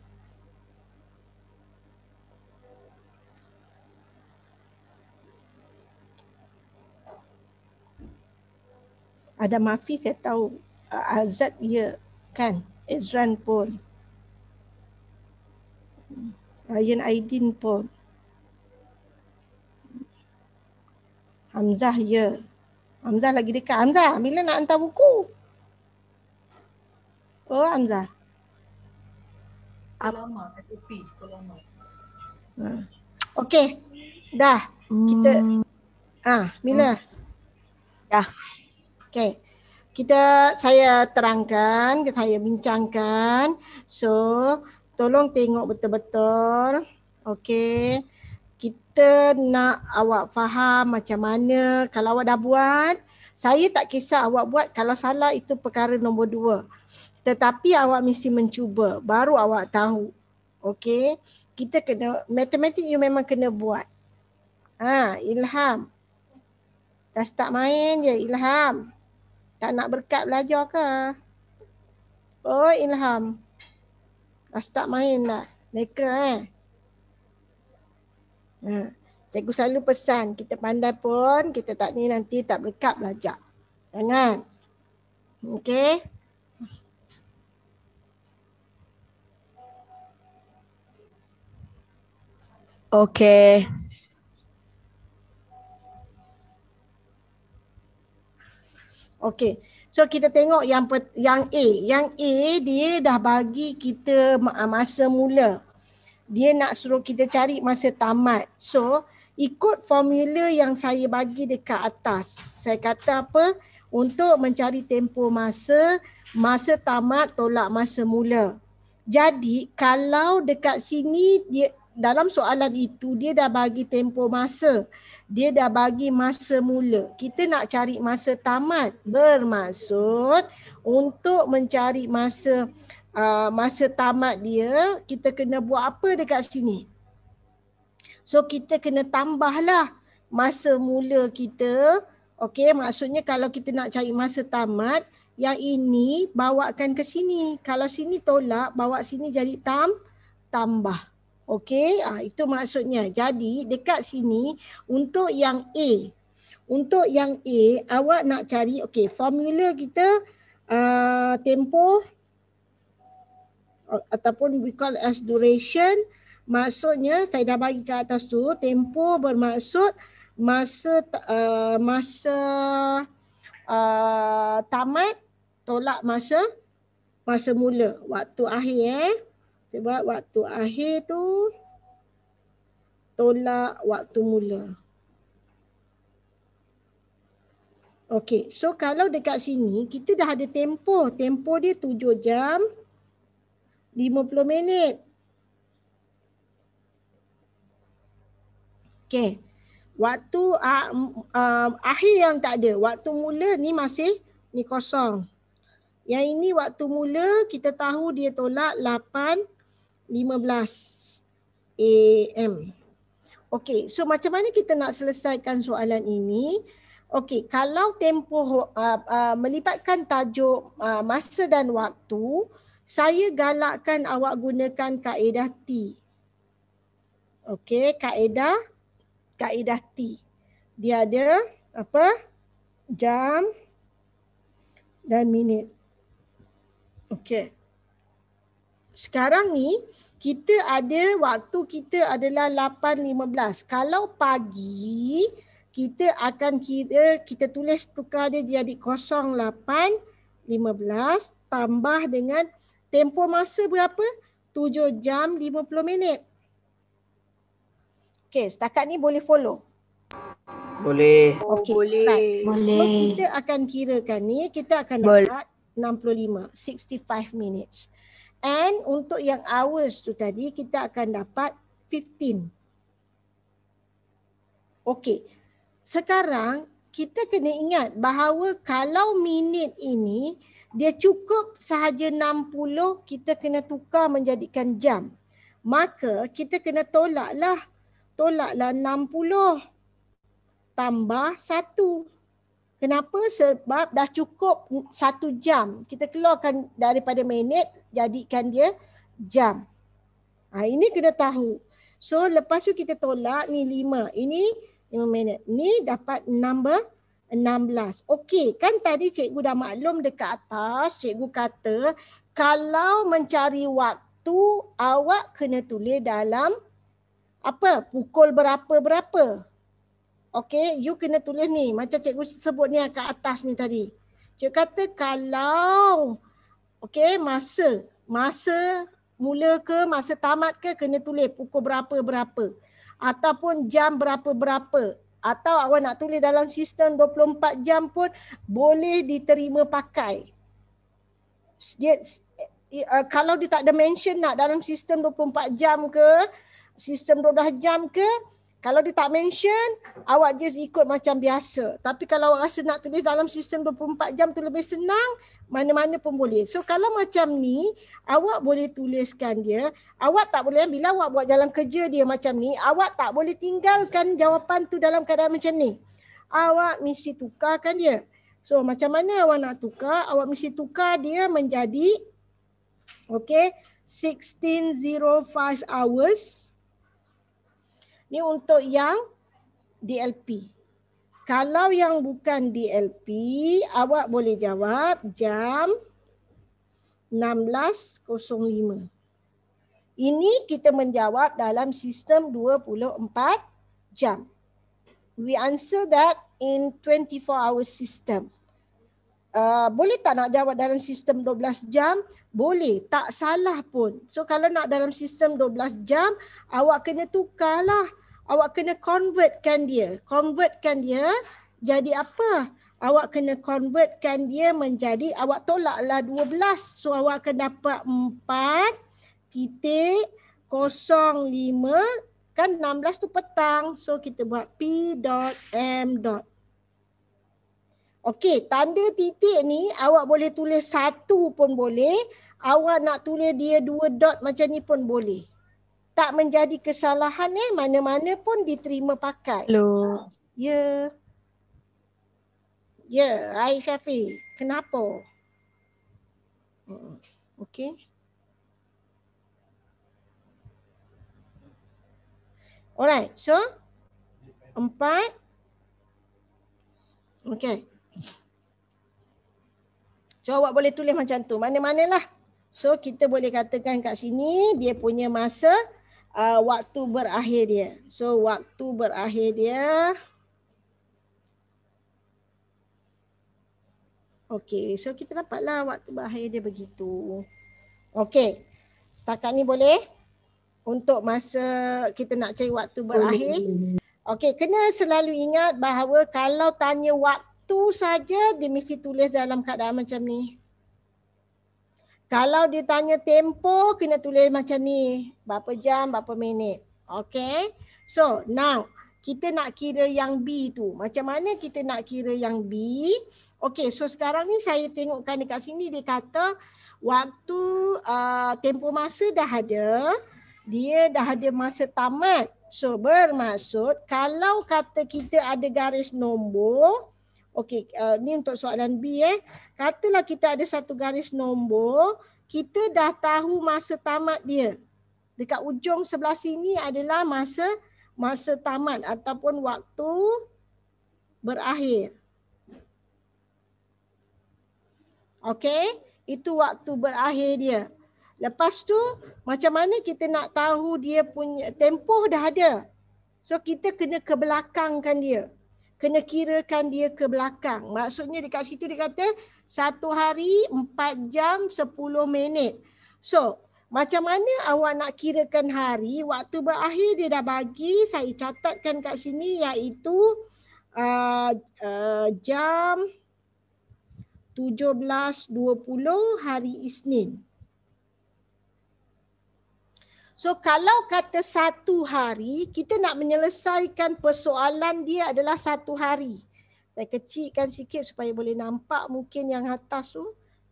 Ada Mafi saya tahu uh, Azad ya yeah. kan. Ezran pun. Ryan Aidin pun. Hamzah ya. Hamzah lagi dekat. Hamzah, bila nak hantar buku? Oh, Anza. Alama, SOP, alama. Ha. Okay, Dah. Kita hmm. Ah, Mina. Hmm. Dah. Okay, Kita saya terangkan, saya bincangkan. So, tolong tengok betul-betul. Okay, Kita nak awak faham macam mana kalau awak dah buat. Saya tak kisah awak buat kalau salah itu perkara nombor dua tetapi awak mesti mencuba baru awak tahu okey kita kena matematik you memang kena buat ha ilham dah start main je ilham tak nak berkat belajar ke oh ilham dah start main dah mereka eh ha cikgu selalu pesan kita pandai pun kita tak ni nanti tak berkat belajar jangan okey Okay. Okay. So kita tengok yang per, yang A. Yang A dia dah bagi kita ah, masa mula. Dia nak suruh kita cari masa tamat. So ikut formula yang saya bagi dekat atas. Saya kata apa? Untuk mencari tempo masa, masa tamat tolak masa mula. Jadi kalau dekat sini dia dalam soalan itu dia dah bagi tempo masa. Dia dah bagi masa mula. Kita nak cari masa tamat bermaksud untuk mencari masa uh, masa tamat dia kita kena buat apa dekat sini? So kita kena tambahlah masa mula kita. Okey, maksudnya kalau kita nak cari masa tamat yang ini bawakan ke sini. Kalau sini tolak, bawa sini jadi tam tambah. Okey, ah, itu maksudnya. Jadi dekat sini untuk yang A, untuk yang A awak nak cari, okey formula kita uh, ah, tempoh ataupun we call as duration maksudnya saya dah bagi ke atas tu Tempo bermaksud masa uh, masa uh, tamat tolak masa masa mula waktu akhir eh sebab waktu akhir tu tolak waktu mula. Okey, so kalau dekat sini kita dah ada tempoh. Tempoh dia 7 jam 50 minit. Okey. Waktu uh, uh, akhir yang tak ada, waktu mula ni masih ni kosong. Yang ini waktu mula kita tahu dia tolak 8 15 AM. Okey, so macam mana kita nak selesaikan soalan ini? Okey, kalau tempoh uh, uh, melibatkan tajuk uh, masa dan waktu, saya galakkan awak gunakan kaedah T. Okey, kaedah kaedah T. Dia ada apa? Jam dan minit. Okey sekarang ni kita ada waktu kita adalah 8.15. Kalau pagi kita akan kira kita tulis tukar dia jadi 08.15 tambah dengan tempoh masa berapa? 7 jam 50 minit. Okey, setakat ni boleh follow. Boleh. Okay, boleh. Right. boleh. So kita akan kirakan ni, kita akan dapat boleh. 65, 65 minutes. And untuk yang hours tu tadi kita akan dapat 15. Okey. Sekarang kita kena ingat bahawa kalau minit ini dia cukup sahaja 60 kita kena tukar menjadikan jam. Maka kita kena tolaklah tolaklah 60 tambah Kenapa? Sebab dah cukup satu jam. Kita keluarkan daripada minit, jadikan dia jam. Ha, ini kena tahu. So lepas tu kita tolak ni lima. Ini lima minit. Ni dapat enam belas. Okey, kan tadi cikgu dah maklum dekat atas, cikgu kata kalau mencari waktu, awak kena tulis dalam apa? Pukul berapa-berapa. Okay, you kena tulis ni. Macam cikgu sebut ni kat atas ni tadi. Cikgu kata kalau okay, masa. Masa mula ke masa tamat ke kena tulis pukul berapa-berapa. Ataupun jam berapa-berapa. Atau awak nak tulis dalam sistem 24 jam pun boleh diterima pakai. Dia, uh, kalau dia tak ada mention nak dalam sistem 24 jam ke, sistem 12 jam ke, kalau dia tak mention, awak just ikut macam biasa. Tapi kalau awak rasa nak tulis dalam sistem 24 jam tu lebih senang, mana-mana pun boleh. So kalau macam ni, awak boleh tuliskan dia. Awak tak boleh, bila awak buat dalam kerja dia macam ni, awak tak boleh tinggalkan jawapan tu dalam keadaan macam ni. Awak mesti tukarkan dia. So macam mana awak nak tukar? Awak mesti tukar dia menjadi, okay, 1605 hours. Ni untuk yang DLP. Kalau yang bukan DLP, awak boleh jawab jam 16.05. Ini kita menjawab dalam sistem 24 jam. We answer that in 24 hour system. Uh, boleh tak nak jawab dalam sistem 12 jam? Boleh, tak salah pun. So kalau nak dalam sistem 12 jam, awak kena tukarlah. Awak kena convertkan dia. Convertkan dia jadi apa? Awak kena convertkan dia menjadi awak tolaklah 12. So awak akan dapat 4 titik 05 kan 16 tu petang. So kita buat P dot M dot. Okey, tanda titik ni awak boleh tulis satu pun boleh awak nak tulis dia dua dot macam ni pun boleh. Tak menjadi kesalahan eh, mana-mana pun diterima pakai. Hello. Ya. Ya, Rai Syafi. Kenapa? Hmm, okay. Alright, so empat. Okay. So awak boleh tulis macam tu. Mana-manalah. So kita boleh katakan kat sini dia punya masa uh, waktu berakhir dia. So waktu berakhir dia. Okay so kita dapatlah waktu berakhir dia begitu. Okay setakat ni boleh? Untuk masa kita nak cari waktu berakhir. Okay kena selalu ingat bahawa kalau tanya waktu saja dia mesti tulis dalam keadaan macam ni. Kalau dia tanya tempoh, kena tulis macam ni. Berapa jam, berapa minit. Okay. So, now. Kita nak kira yang B tu. Macam mana kita nak kira yang B? Okay, so sekarang ni saya tengokkan dekat sini. Dia kata waktu uh, tempoh masa dah ada. Dia dah ada masa tamat. So, bermaksud kalau kata kita ada garis nombor. Okey, uh, ni untuk soalan B eh. Katalah kita ada satu garis nombor, kita dah tahu masa tamat dia. Dekat ujung sebelah sini adalah masa masa tamat ataupun waktu berakhir. Okey, itu waktu berakhir dia. Lepas tu macam mana kita nak tahu dia punya tempoh dah ada. So kita kena kebelakangkan dia kena kirakan dia ke belakang. Maksudnya dekat situ dia kata satu hari empat jam sepuluh minit. So macam mana awak nak kirakan hari waktu berakhir dia dah bagi saya catatkan kat sini iaitu uh, uh, jam puluh hari Isnin. So kalau kata satu hari kita nak menyelesaikan persoalan dia adalah satu hari. Saya kecilkan sikit supaya boleh nampak mungkin yang atas tu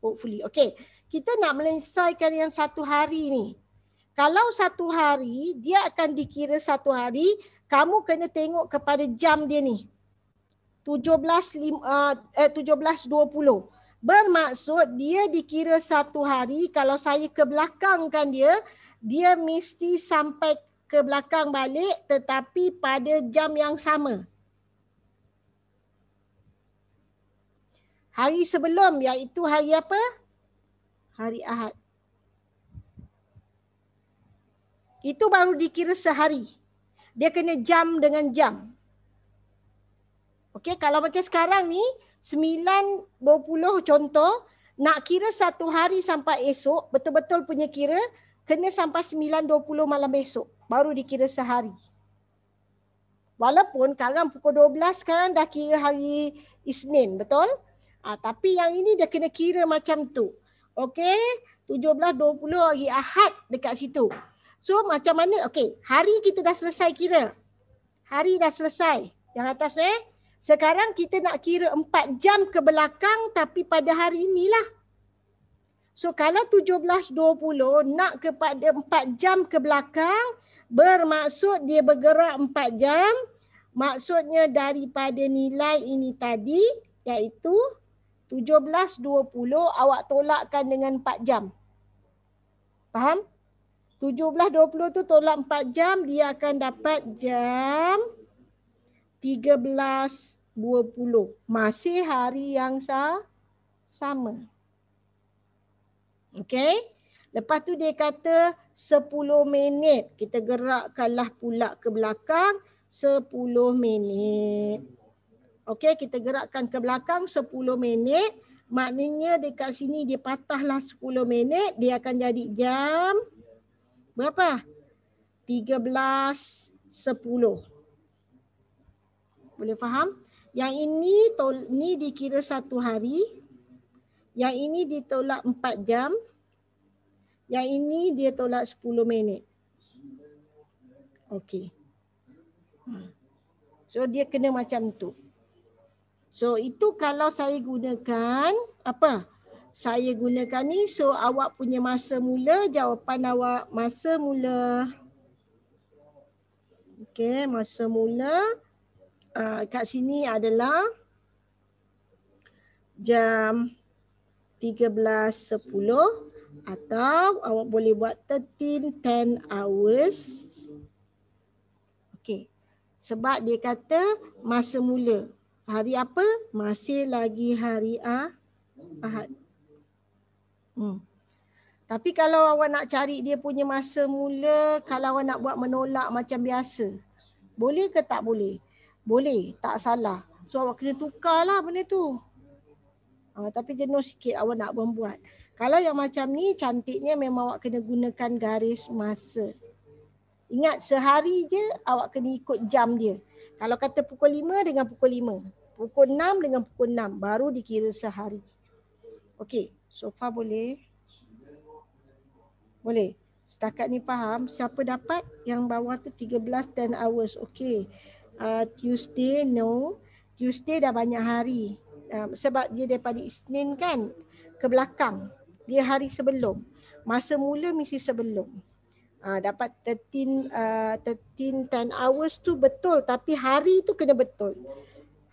hopefully. Okay. Kita nak menyelesaikan yang satu hari ni. Kalau satu hari dia akan dikira satu hari kamu kena tengok kepada jam dia ni. 17.20. Uh, ah, eh, 17, Bermaksud dia dikira satu hari kalau saya kebelakangkan dia dia mesti sampai ke belakang balik tetapi pada jam yang sama. Hari sebelum iaitu hari apa? Hari Ahad. Itu baru dikira sehari. Dia kena jam dengan jam. Okey, kalau macam sekarang ni 9.20 contoh, nak kira satu hari sampai esok, betul-betul punya kira kena sampai 9.20 malam esok baru dikira sehari. Walaupun sekarang pukul 12 sekarang dah kira hari Isnin, betul? Ah, tapi yang ini dia kena kira macam tu. Okey, 17.20 hari Ahad dekat situ. So macam mana? Okey, hari kita dah selesai kira. Hari dah selesai yang atas eh. Sekarang kita nak kira 4 jam ke belakang tapi pada hari inilah. So kalau 17.20 nak kepada 4 jam ke belakang bermaksud dia bergerak 4 jam maksudnya daripada nilai ini tadi iaitu 17.20 awak tolakkan dengan 4 jam. Faham? 17.20 tu tolak 4 jam dia akan dapat jam 13.20. Masih hari yang sama. Okay. Lepas tu dia kata 10 minit. Kita gerakkanlah pula ke belakang 10 minit. Okay. Kita gerakkan ke belakang 10 minit. Maknanya dekat sini dia patahlah 10 minit. Dia akan jadi jam berapa? 13.10. Boleh faham? Yang ini tol, ni dikira satu hari. Yang ini ditolak tolak 4 jam. Yang ini dia tolak 10 minit. Okey. Hmm. So dia kena macam tu. So itu kalau saya gunakan apa? Saya gunakan ni so awak punya masa mula jawapan awak masa mula Okey, masa mula uh, kat sini adalah jam 13.10 atau awak boleh buat 13.10 hours. Okey. Sebab dia kata masa mula. Hari apa? Masih lagi hari ah, Ahad. Hmm. Tapi kalau awak nak cari dia punya masa mula, kalau awak nak buat menolak macam biasa, boleh ke tak boleh? Boleh, tak salah. So awak kena tukarlah benda tu uh, tapi jenuh sikit awak nak membuat. Kalau yang macam ni cantiknya memang awak kena gunakan garis masa. Ingat sehari je awak kena ikut jam dia. Kalau kata pukul lima dengan pukul lima, Pukul enam dengan pukul enam baru dikira sehari. Okey, so far boleh? Boleh. Setakat ni faham siapa dapat yang bawah tu 13 10 hours. Okey. Uh, Tuesday no. Tuesday dah banyak hari. Ah, sebab dia daripada Isnin kan ke belakang dia hari sebelum masa mula misi sebelum uh, dapat 13 uh, 13 10 hours tu betul tapi hari tu kena betul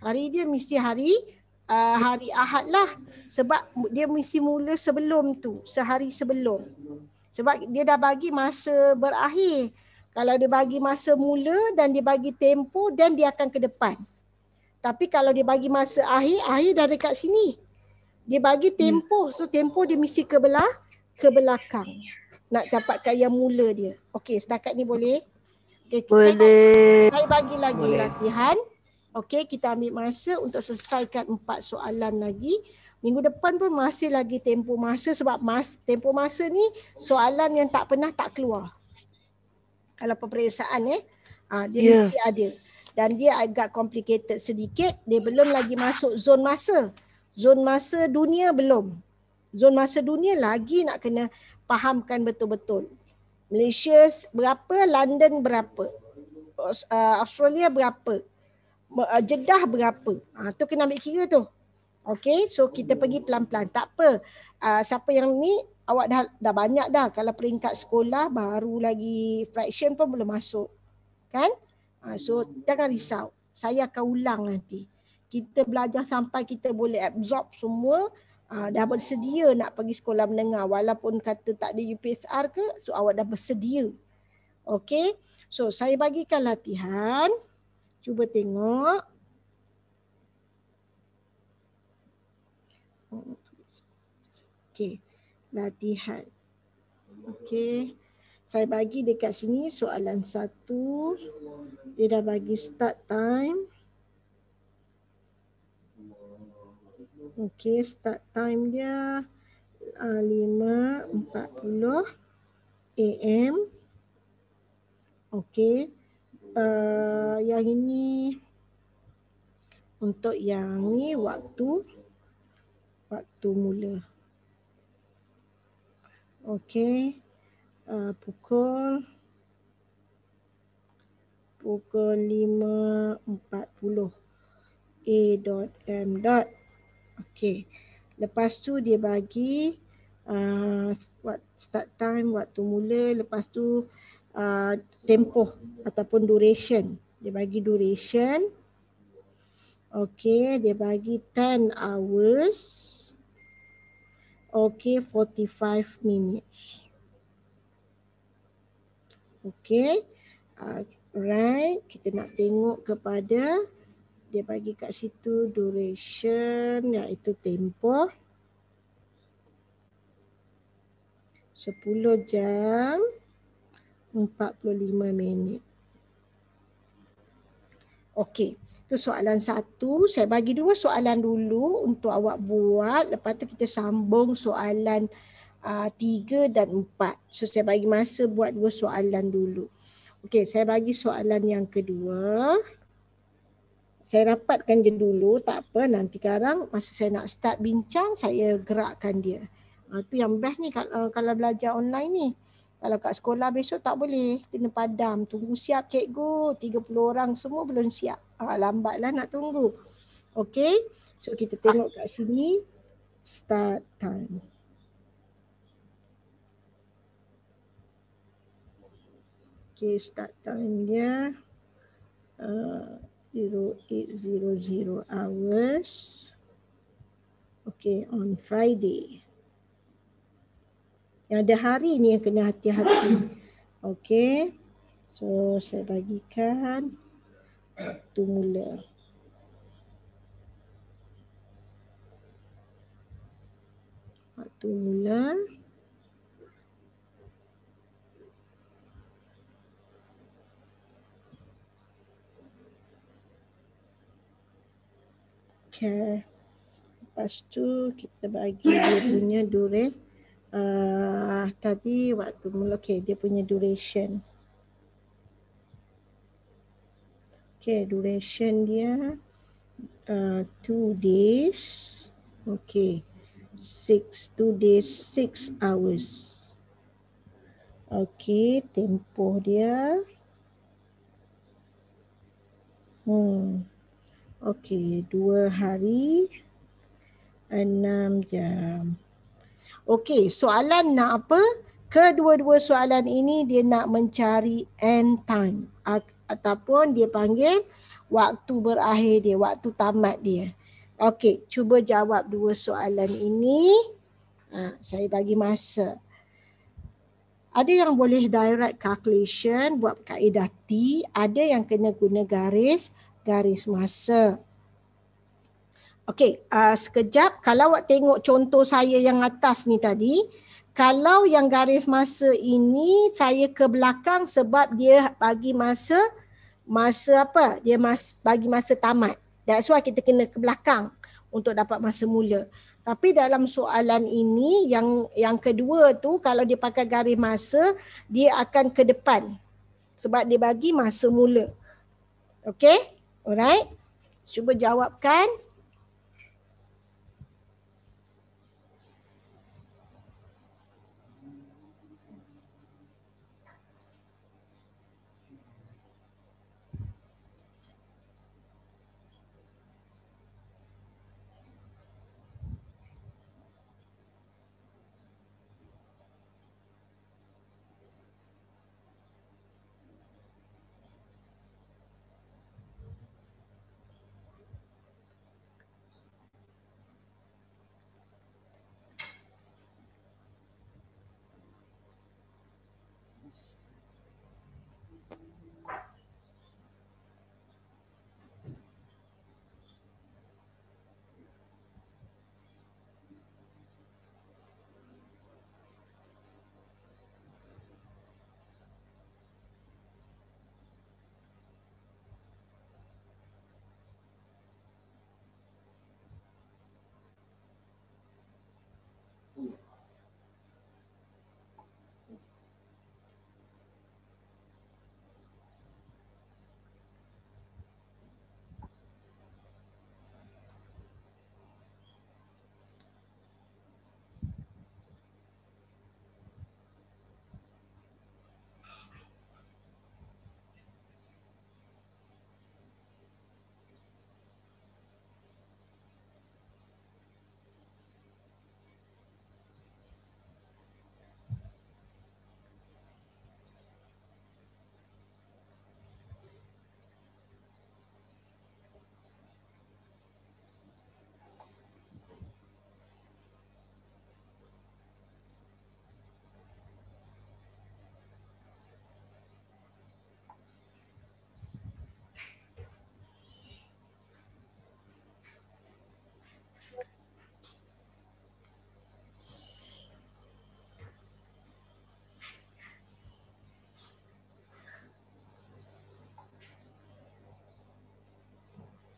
hari dia mesti hari uh, hari Ahad lah sebab dia mesti mula sebelum tu sehari sebelum sebab dia dah bagi masa berakhir kalau dia bagi masa mula dan dia bagi tempo dan dia akan ke depan tapi kalau dia bagi masa akhir, akhir dah dekat sini. Dia bagi hmm. tempoh. So tempoh dia mesti ke belah, ke belakang. Nak dapatkan yang mula dia. Okey setakat ni boleh? Okay, boleh. Saya, saya bagi lagi boleh. latihan. Okey kita ambil masa untuk selesaikan empat soalan lagi. Minggu depan pun masih lagi tempoh masa sebab mas, tempoh masa ni soalan yang tak pernah tak keluar. Kalau peperiksaan eh. Ha, dia yeah. mesti ada dan dia agak complicated sedikit dia belum lagi masuk zon masa zon masa dunia belum zon masa dunia lagi nak kena fahamkan betul-betul Malaysia berapa London berapa uh, Australia berapa uh, Jeddah berapa ha, tu kena ambil kira tu Okay so kita pergi pelan-pelan tak apa uh, siapa yang ni awak dah dah banyak dah kalau peringkat sekolah baru lagi fraction pun belum masuk kan Ha, so jangan risau. Saya akan ulang nanti. Kita belajar sampai kita boleh absorb semua. Ha, dah bersedia nak pergi sekolah menengah. Walaupun kata tak ada UPSR ke. So awak dah bersedia. Okay. So saya bagikan latihan. Cuba tengok. Okay. Latihan. Okay saya bagi dekat sini soalan satu. Dia dah bagi start time. Okey, start time dia ah, lima empat puluh am. Okey. Uh, yang ini untuk yang ni waktu waktu mula. Okey uh, pukul pukul 5.40 a.m. Okey. Lepas tu dia bagi uh, what start time waktu mula lepas tu uh, tempoh ataupun duration. Dia bagi duration. Okey, dia bagi 10 hours. Okey, 45 minutes. Okay. Ah, alright. Kita nak tengok kepada dia bagi kat situ duration iaitu tempoh. sepuluh jam empat puluh lima minit. Okey, tu soalan satu. Saya bagi dua soalan dulu untuk awak buat. Lepas tu kita sambung soalan uh, Ah, tiga dan empat. So saya bagi masa buat dua soalan dulu. Okey, saya bagi soalan yang kedua. Saya rapatkan dia dulu, tak apa. Nanti sekarang masa saya nak start bincang, saya gerakkan dia. Itu ah, uh, yang best ni kalau, kalau belajar online ni. Kalau kat sekolah besok tak boleh, kena padam. Tunggu siap cikgu, 30 orang semua belum siap. Uh, lambatlah nak tunggu. Okay, so kita tengok kat sini. Start time. Okay, start time dia uh, eh, 0800 hours. Okay, on Friday. Yang ada hari ni yang kena hati-hati. Okay. So, saya bagikan. Itu mula. Waktu mula. Waktu mula. Okay, Lepas tu kita bagi dia punya dure uh, tadi waktu mula okay, dia punya duration. Okay, duration dia uh, two days. Okay, six two days six hours. Okay, tempoh dia. Hmm, Okey, dua hari enam jam. Okey, soalan nak apa? Kedua-dua soalan ini dia nak mencari end time A- ataupun dia panggil waktu berakhir dia, waktu tamat dia. Okey, cuba jawab dua soalan ini. Ha, saya bagi masa. Ada yang boleh direct calculation buat kaedah T, ada yang kena guna garis, garis masa. Okey, uh, sekejap kalau awak tengok contoh saya yang atas ni tadi, kalau yang garis masa ini saya ke belakang sebab dia bagi masa masa apa? Dia mas, bagi masa tamat. That's why kita kena ke belakang untuk dapat masa mula. Tapi dalam soalan ini yang yang kedua tu kalau dia pakai garis masa, dia akan ke depan sebab dia bagi masa mula. Okey? Alright. Cuba jawabkan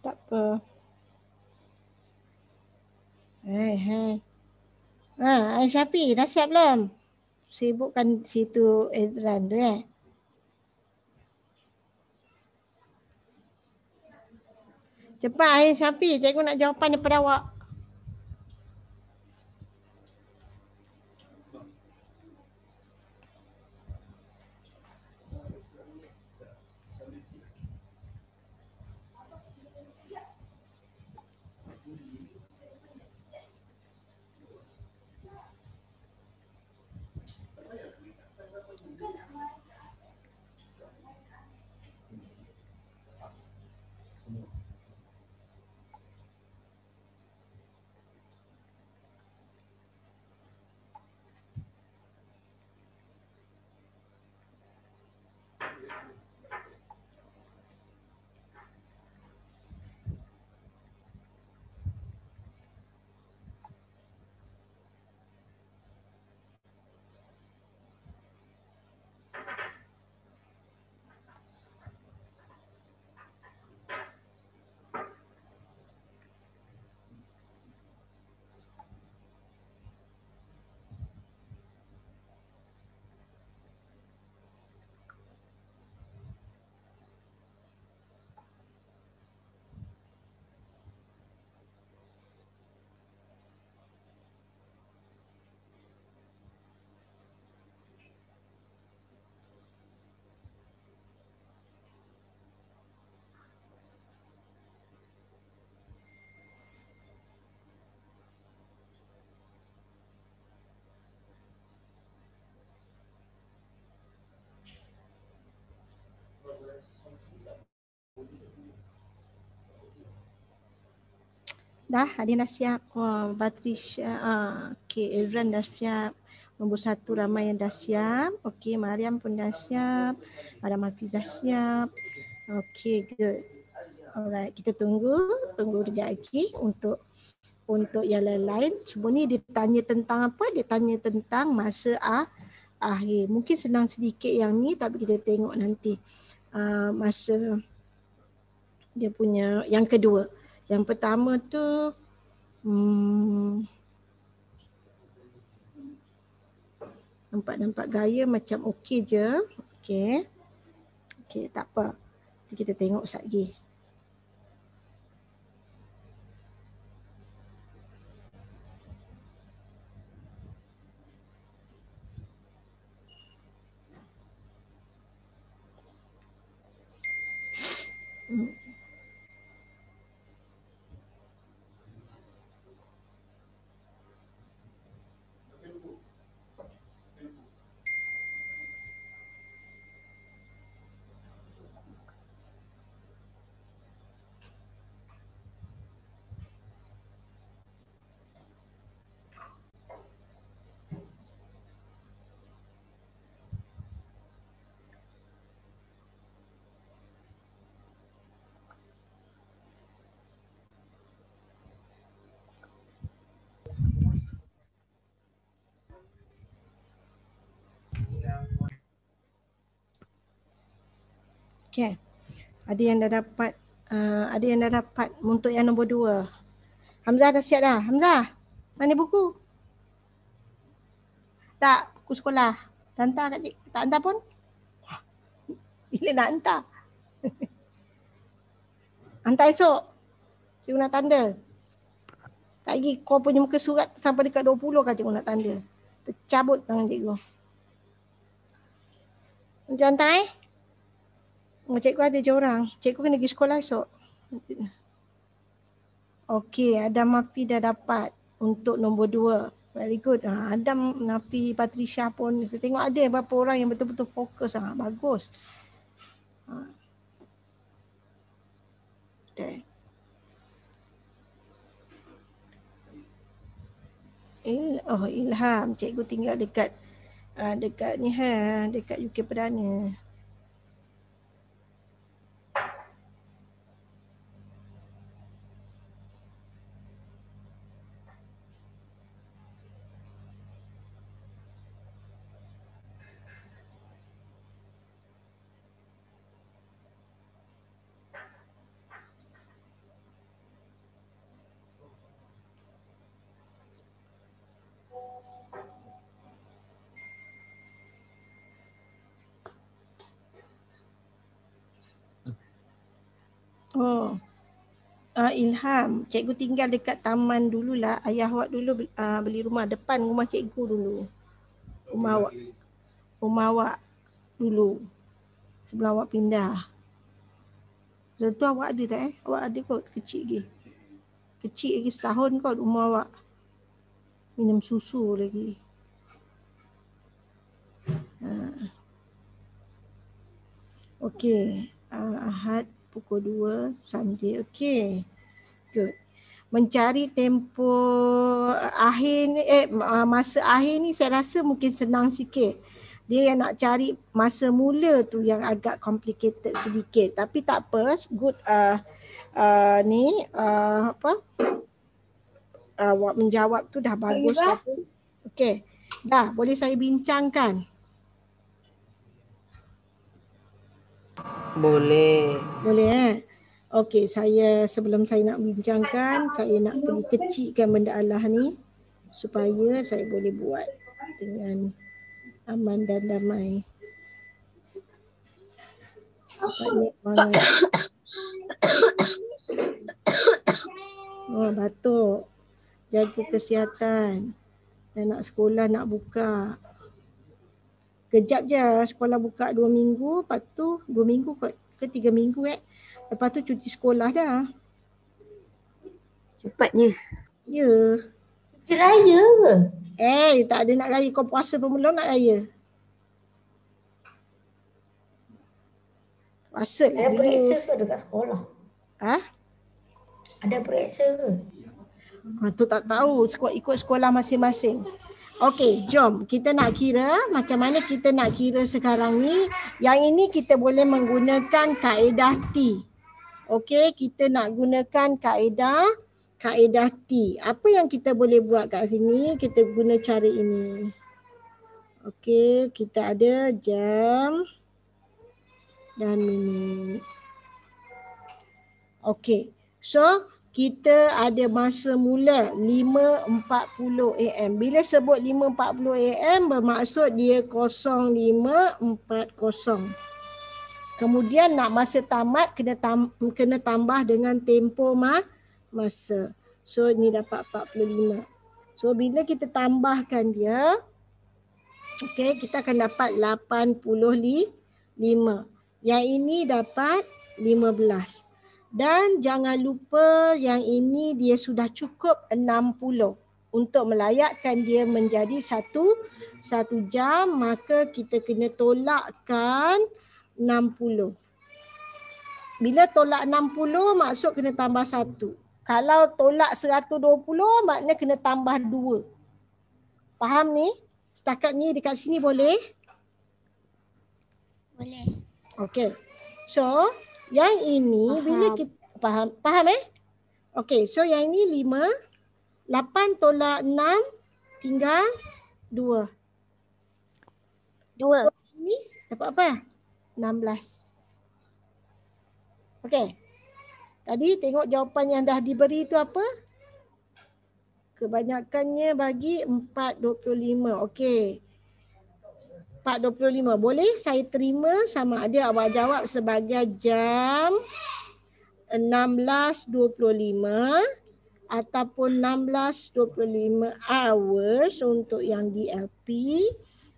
Tak apa. Eh, hei, eh. hei. Ha, Ain Syafi, dah siap belum? Sibukkan situ Edran tu eh. Cepat Ain Syafi, cikgu nak jawapan daripada awak. Dah, ada yang dah siap? Oh, Patricia. Ah, okay, Evren dah siap. Nombor satu ramai yang dah siap. Okay, Mariam pun dah siap. Ada Mafiz dah siap. Okay, good. Alright, kita tunggu. Tunggu sekejap lagi untuk untuk yang lain-lain. Cuma ni dia tanya tentang apa? Dia tanya tentang masa ah, akhir. Mungkin senang sedikit yang ni tapi kita tengok nanti. Uh, masa dia punya yang kedua. Yang pertama tu hmm, Nampak-nampak hmm, gaya macam okey je Okey Okey tak apa Kita tengok satgi Okay. Ada yang dah dapat uh, ada yang dah dapat untuk yang nombor dua. Hamzah dah siap dah. Hamzah, mana buku? Tak, buku sekolah. Tak hantar kat cik. Tak hantar pun? Bila nak hantar? hantar esok. Cikgu nak tanda. Tak lagi kau punya muka surat sampai dekat 20 kan cikgu nak tanda. Tercabut tangan cikgu. Jangan tanya. Eh? Dengan cikgu ada je orang. Cikgu kena pergi sekolah esok. Okey, Adam Mafi dah dapat untuk nombor dua. Very good. Ah, Adam, Nafi, Patricia pun saya tengok ada beberapa orang yang betul-betul fokus. sangat ah, bagus. Ha. Ah. Okay. Il, oh Ilham, cikgu tinggal dekat uh, dekat ni ha, dekat UK Perdana. Oh. Uh, Ilham, cikgu tinggal dekat taman dululah. Ayah awak dulu uh, beli rumah depan rumah cikgu dulu. Rumah awak. Rumah awak dulu. Sebelum awak pindah. Lepas awak ada tak eh? Awak ada kot kecil lagi. Kecil lagi setahun kot rumah awak. Minum susu lagi. Ha. Ah. Okay. Uh, Ahad pukul 2 Sunday. Okay. Good. Mencari tempo akhir ni, eh ah, masa akhir ni saya rasa mungkin senang sikit. Dia yang nak cari masa mula tu yang agak complicated sedikit. Tapi tak apa. Good uh, uh, ni uh, apa? Uh, menjawab tu dah bagus. Lah okay. Dah boleh saya bincangkan. Boleh. Boleh eh. Okey, saya sebelum saya nak bincangkan, saya nak pergi kecikkan benda Allah ni supaya saya boleh buat dengan aman dan damai. Oh, batuk. Jaga kesihatan. Dan nak sekolah, nak buka kejap je lah, sekolah buka dua minggu lepas tu dua minggu ke, ke tiga minggu eh lepas tu cuti sekolah dah cepatnya ya yeah. cuti raya ke eh tak ada nak raya kau puasa pemula nak raya puasa ada periksa ke dekat sekolah ha ada periksa ke Ha, tak tahu sekolah ikut sekolah masing-masing. Okey, jom kita nak kira macam mana kita nak kira sekarang ni. Yang ini kita boleh menggunakan kaedah T. Okey, kita nak gunakan kaedah kaedah T. Apa yang kita boleh buat kat sini? Kita guna cara ini. Okey, kita ada jam dan minit. Okey. So, kita ada masa mula 5.40 am. Bila sebut 5.40 am bermaksud dia 05.40. Kemudian nak masa tamat kena tam- kena tambah dengan tempo ma- masa. So ni dapat 45. So bila kita tambahkan dia okey kita akan dapat 85. Yang ini dapat 15. Dan jangan lupa yang ini dia sudah cukup 60 untuk melayakkan dia menjadi satu satu jam maka kita kena tolakkan 60. Bila tolak 60 maksud kena tambah satu. Kalau tolak 120 maknanya kena tambah dua. Faham ni? Setakat ni dekat sini boleh? Boleh. Okay. So, yang ini faham. bila kita faham faham eh? Okey, so yang ini lima lapan tolak enam tinggal dua. Dua. So, ini dapat apa? Enam belas. Okey. Tadi tengok jawapan yang dah diberi tu apa? Kebanyakannya bagi empat dua puluh lima. Okey part 25. Boleh saya terima sama ada awak jawab sebagai jam 16.25 ataupun 16.25 hours untuk yang DLP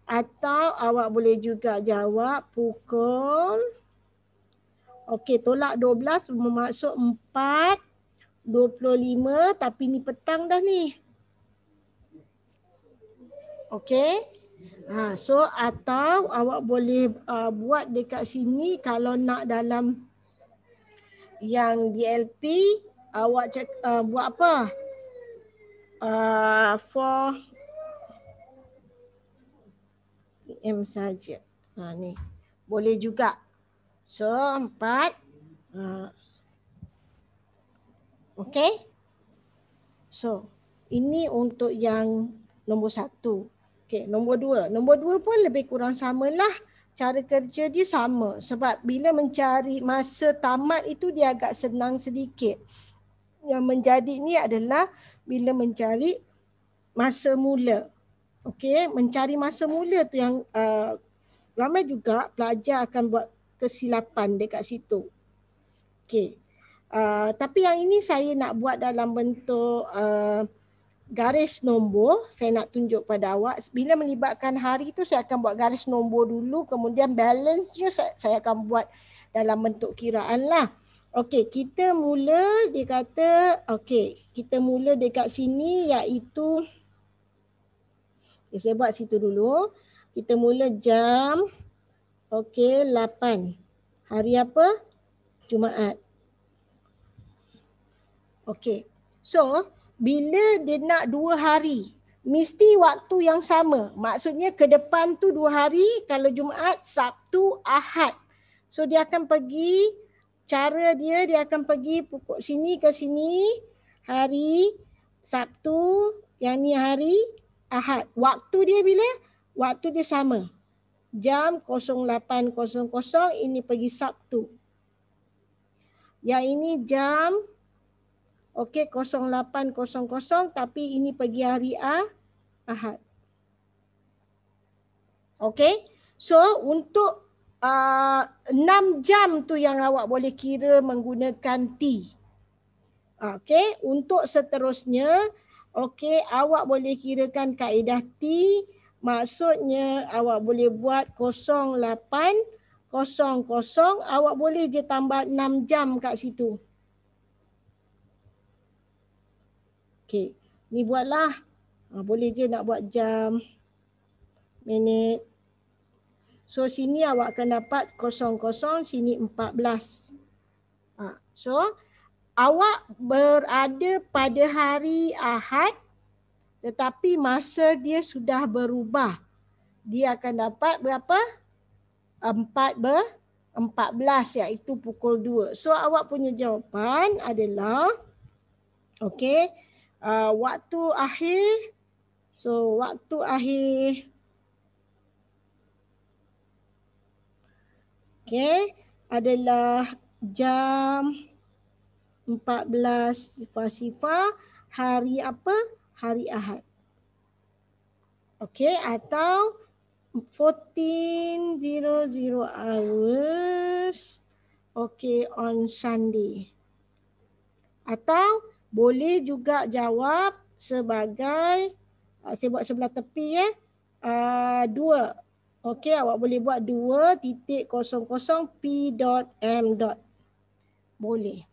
atau awak boleh juga jawab pukul Okey tolak 12 memasuk 4.25 tapi ni petang dah ni. Okey. Ha, so atau awak boleh uh, buat dekat sini kalau nak dalam yang DLP awak cek, uh, buat apa? Uh, for PM saja. Ha, ni. Boleh juga. So empat. Uh, okay. So ini untuk yang nombor satu. Okey, nombor dua. Nombor dua pun lebih kurang samalah. Cara kerja dia sama sebab bila mencari masa tamat itu dia agak senang sedikit. Yang menjadi ni adalah bila mencari masa mula. Okey, mencari masa mula tu yang uh, ramai juga pelajar akan buat kesilapan dekat situ. Okey. Uh, tapi yang ini saya nak buat dalam bentuk uh, garis nombor saya nak tunjuk pada awak bila melibatkan hari tu saya akan buat garis nombor dulu kemudian balance je saya akan buat dalam bentuk kiraan lah Okey, kita mula dia kata, okey, kita mula dekat sini iaitu okay, saya buat situ dulu. Kita mula jam okey, 8. Hari apa? Jumaat. Okey. So, bila dia nak dua hari mesti waktu yang sama maksudnya ke depan tu dua hari kalau Jumaat Sabtu Ahad so dia akan pergi cara dia dia akan pergi pukul sini ke sini hari Sabtu yang ni hari Ahad waktu dia bila waktu dia sama jam 08.00 ini pergi Sabtu yang ini jam Okey 0800 tapi ini pergi hari Ahad. Okey. So untuk uh, 6 jam tu yang awak boleh kira menggunakan T. Okey, untuk seterusnya okey awak boleh kirakan kaedah T maksudnya awak boleh buat 0800 awak boleh je tambah 6 jam kat situ. Okay. Ni buatlah. Ha, boleh je nak buat jam. Minit. So sini awak akan dapat kosong-kosong. Sini empat belas. Ah, so awak berada pada hari Ahad. Tetapi masa dia sudah berubah. Dia akan dapat berapa? Empat ber empat belas iaitu pukul dua. So awak punya jawapan adalah. Okay uh, waktu akhir so waktu akhir okey adalah jam 14 sifar-sifar hari apa? Hari Ahad. Okey atau 14.00 hours okey on Sunday. Atau boleh juga jawab sebagai uh, saya buat sebelah tepi eh uh, dua okey awak boleh buat dua titik kosong p dot m dot boleh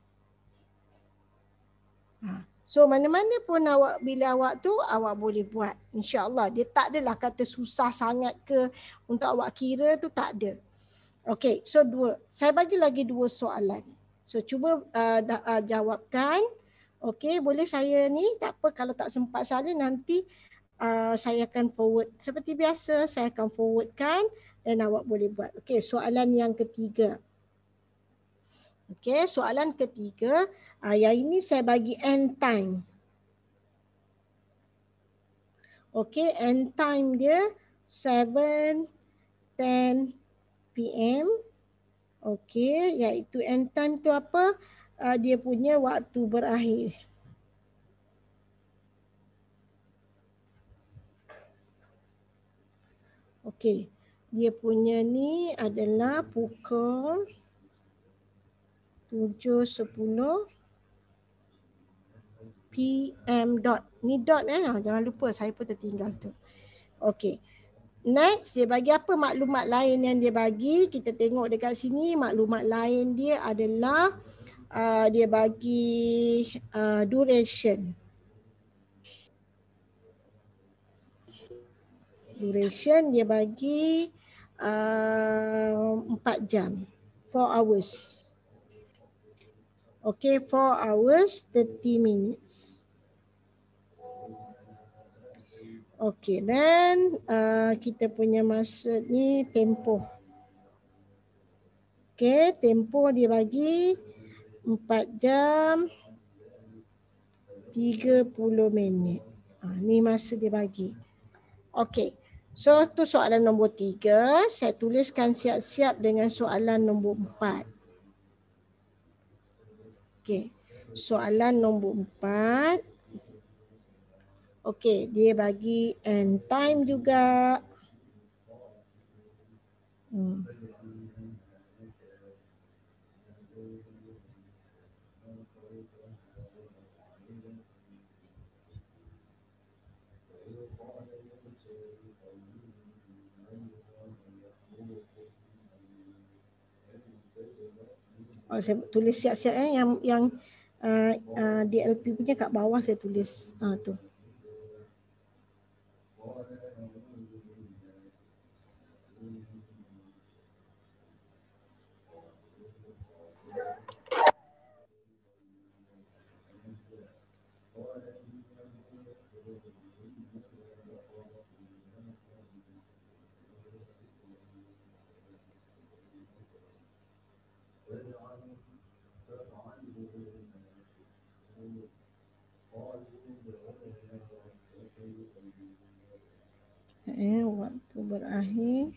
ha. So mana-mana pun awak bila awak tu awak boleh buat insyaAllah dia tak adalah kata susah sangat ke untuk awak kira tu tak ada okey so dua saya bagi lagi dua soalan So cuba uh, da- uh, jawabkan Okey, boleh saya ni tak apa kalau tak sempat saya nanti uh, saya akan forward. Seperti biasa saya akan forwardkan dan awak boleh buat. Okey, soalan yang ketiga. Okey, soalan ketiga. Uh, yang ini saya bagi end time. Okey, end time dia 7.10 p.m. Okey, iaitu end time tu apa? uh, dia punya waktu berakhir. Okey. Dia punya ni adalah pukul 7.10 PM dot. Ni dot eh. Ha, jangan lupa saya pun tertinggal tu. Okey. Next dia bagi apa maklumat lain yang dia bagi. Kita tengok dekat sini maklumat lain dia adalah uh, dia bagi uh, duration. Duration dia bagi uh, empat uh, jam. Four hours. Okay, four hours, 30 minutes. Okay, then uh, kita punya masa ni tempoh. Okay, tempoh dia bagi Empat jam tiga puluh minit. Ha, ni masa dia bagi. Okey. So tu soalan nombor tiga Saya tuliskan siap-siap dengan soalan nombor empat. Okey. Soalan nombor empat. Okey. Dia bagi end time juga. Hmm. Oh, saya tulis siap-siap eh yang yang uh, uh, DLP punya kat bawah saya tulis uh, tu. Uh, eh waktu berakhir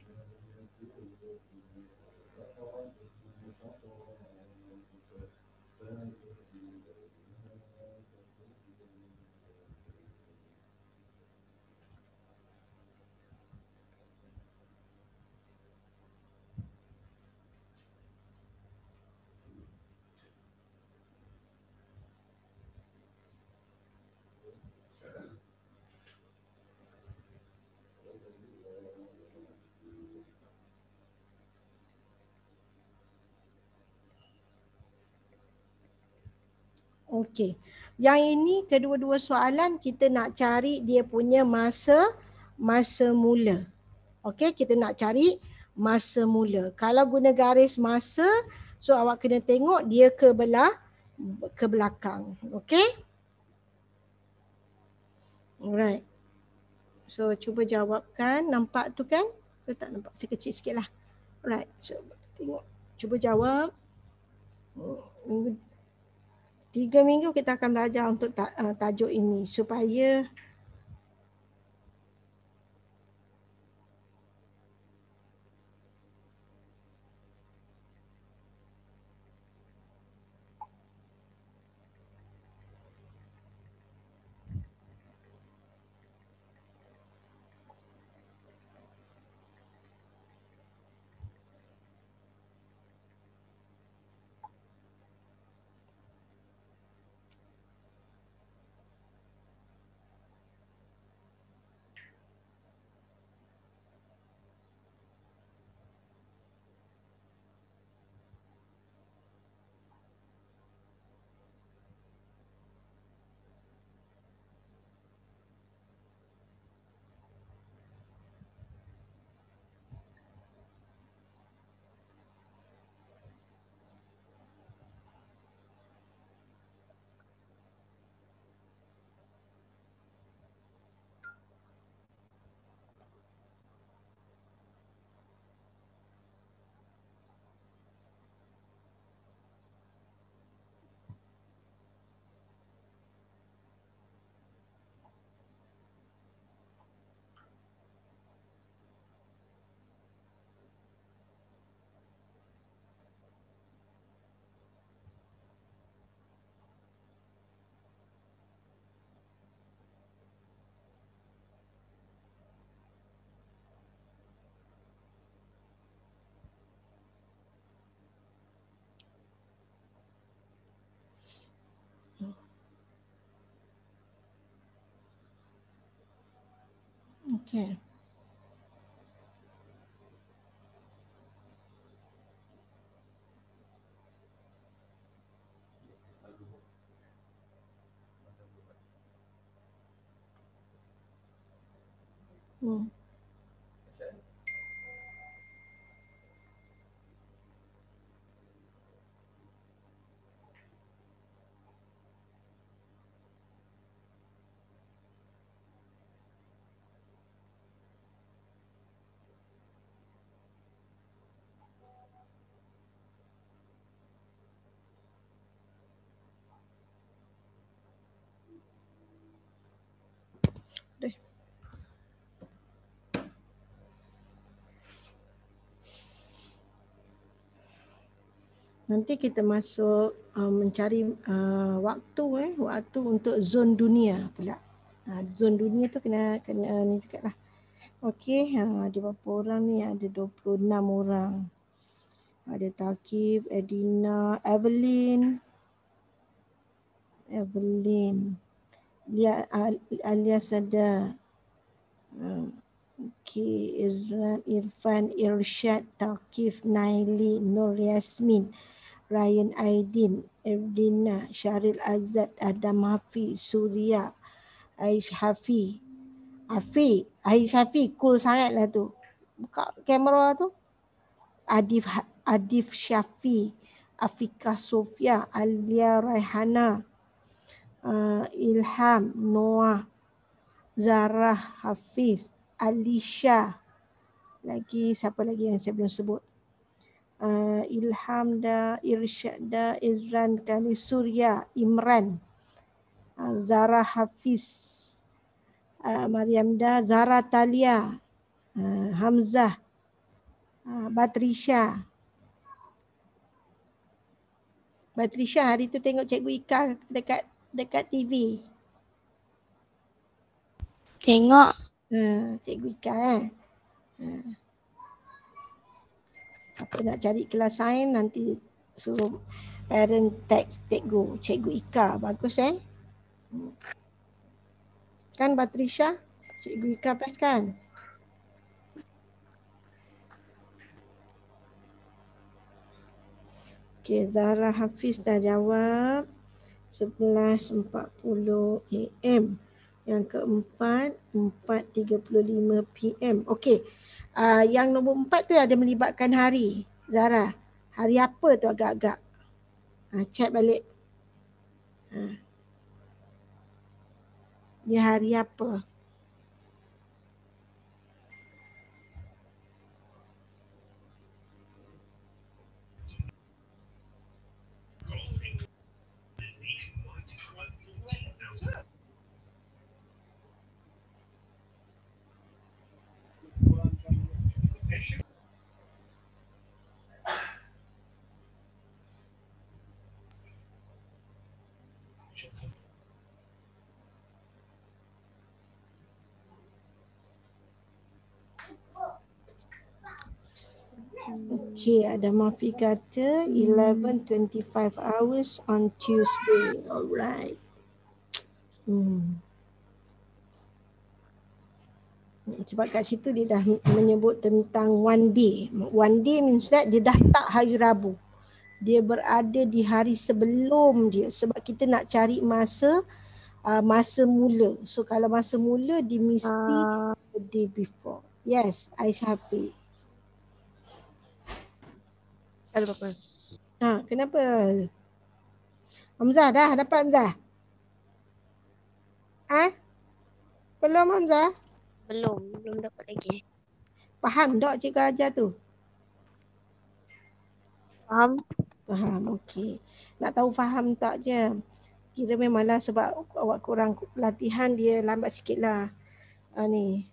Okey. Yang ini kedua-dua soalan kita nak cari dia punya masa masa mula. Okey, kita nak cari masa mula. Kalau guna garis masa, so awak kena tengok dia ke belah ke belakang. Okey. Alright. So cuba jawabkan. Nampak tu kan? Kita tak nampak. Saya kecil sikit lah. Alright. So tengok. Cuba jawab. Hmm, tiga minggu kita akan belajar untuk uh, tajuk ini supaya É. nanti kita masuk uh, mencari uh, waktu eh waktu untuk zon dunia pula. Ha, zon dunia tu kena kena ni dekatlah. Okey, ha ada berapa orang ni? Ada 26 orang. Ada Takif, Edina, Evelyn. Evelyn. Lia Alia Sada. Ha. Uh, Izran, Irfan, Irshad, Taqif, Naili, Nur Yasmin. Ryan Aidin, Erdina, Syaril Azad, Adam Hafi, Surya, Aish Hafi. Hafi, Aish Hafi cool sangatlah tu. Buka kamera tu. Adif ha-, Adif Syafi, Afika Sofia, Alia Raihana, uh, Ilham, Noah, Zarah, Hafiz, Alisha. Lagi siapa lagi yang saya belum sebut? uh, ah, Ilham da, Irsyad da, Izran Kali Surya, Imran, uh, Zara Hafiz, uh, ah, Mariam da, Zara Talia, uh, Hamzah, uh, Batrisha. Batrisha hari tu tengok Cikgu Ika dekat dekat TV. Tengok. Hmm, Cikgu Ika eh. Kita nak cari kelas sains nanti suruh parent text cikgu, cikgu Ika. Bagus eh? Kan Patricia? Cikgu Ika best kan? Okay, Zara Hafiz dah jawab 11.40 AM Yang keempat 4.35 PM Okay, uh, yang nombor empat tu ada melibatkan hari. Zara, hari apa tu agak-agak? Ha, check balik. Ha. Ah. Ini hari apa? Okay, ada Mafi kata 11.25 hours on Tuesday. Alright. Hmm. hmm. Sebab kat situ dia dah menyebut tentang one day. One day means that dia dah tak hari Rabu. Dia berada di hari sebelum dia. Sebab kita nak cari masa uh, masa mula. So kalau masa mula, dia mesti uh. the day before. Yes, I happy. Ada apa-apa. Ha, kenapa? Hamzah dah dapat Hamzah. Ha? Belum Hamzah? Belum, belum dapat lagi. Faham dok cikgu ajar tu? Faham. Faham, okey. Nak tahu faham tak je. Kira memanglah sebab awak kurang latihan dia lambat sikit lah. Ha, ni.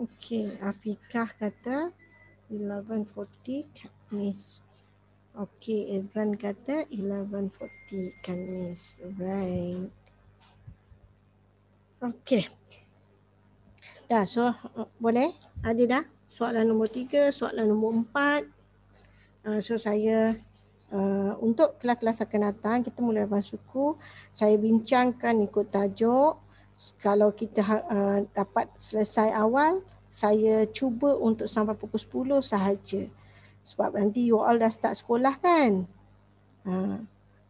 Okey, Afiqah kata 11.40 Khamis. Okey, Evan kata 11.40 Khamis. Right. Okey. Dah, so uh, boleh? Ada dah? Soalan nombor tiga, soalan nombor empat. Uh, so saya Uh, untuk kelas-kelas akan datang, kita mulai masuk suku. Saya bincangkan ikut tajuk kalau kita uh, dapat selesai awal saya cuba untuk sampai pukul 10 sahaja sebab nanti you all dah start sekolah kan uh,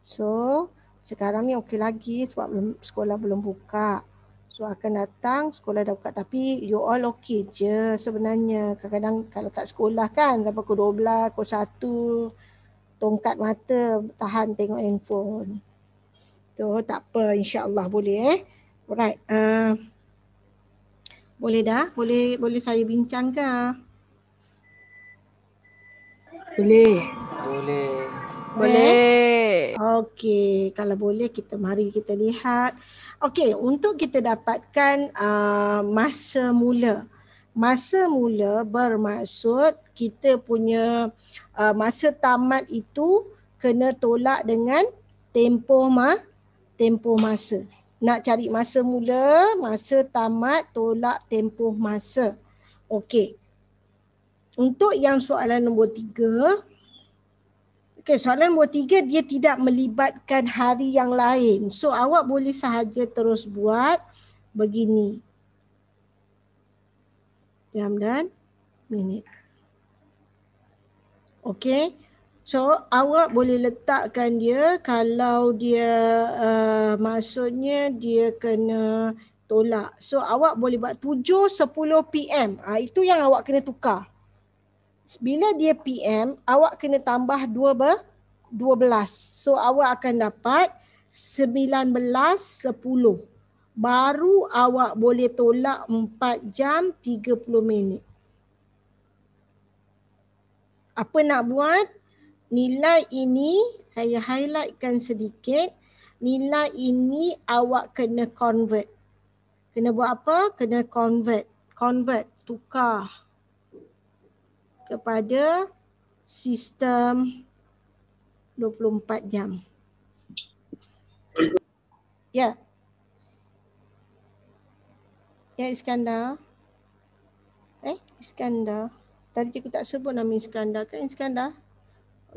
so sekarang ni okey lagi sebab belum, sekolah belum buka so akan datang sekolah dah buka tapi you all okey je sebenarnya kadang-kadang kalau tak sekolah kan sampai pukul 12 pukul 1 tongkat mata tahan tengok handphone. Tu tak apa insya-Allah boleh eh. Alright. Uh, boleh dah? Boleh boleh saya bincang ke? Boleh. Boleh. Boleh. Okey, kalau boleh kita mari kita lihat. Okey, untuk kita dapatkan uh, masa mula. Masa mula bermaksud kita punya uh, masa tamat itu kena tolak dengan tempoh ma tempoh masa nak cari masa mula, masa tamat, tolak tempoh masa. Okey. Untuk yang soalan nombor tiga. Okey, soalan nombor tiga dia tidak melibatkan hari yang lain. So awak boleh sahaja terus buat begini. jam dan minit. Okey. So awak boleh letakkan dia kalau dia uh, maksudnya dia kena tolak. So awak boleh buat 7 10 PM. ha, itu yang awak kena tukar. Bila dia PM, awak kena tambah 2 ber 12. So awak akan dapat 19 10. Baru awak boleh tolak 4 jam 30 minit. Apa nak buat? nilai ini saya highlightkan sedikit nilai ini awak kena convert kena buat apa kena convert convert tukar kepada sistem 24 jam ya ya Iskandar eh Iskandar tadi aku tak sebut nama Iskandar kan Iskandar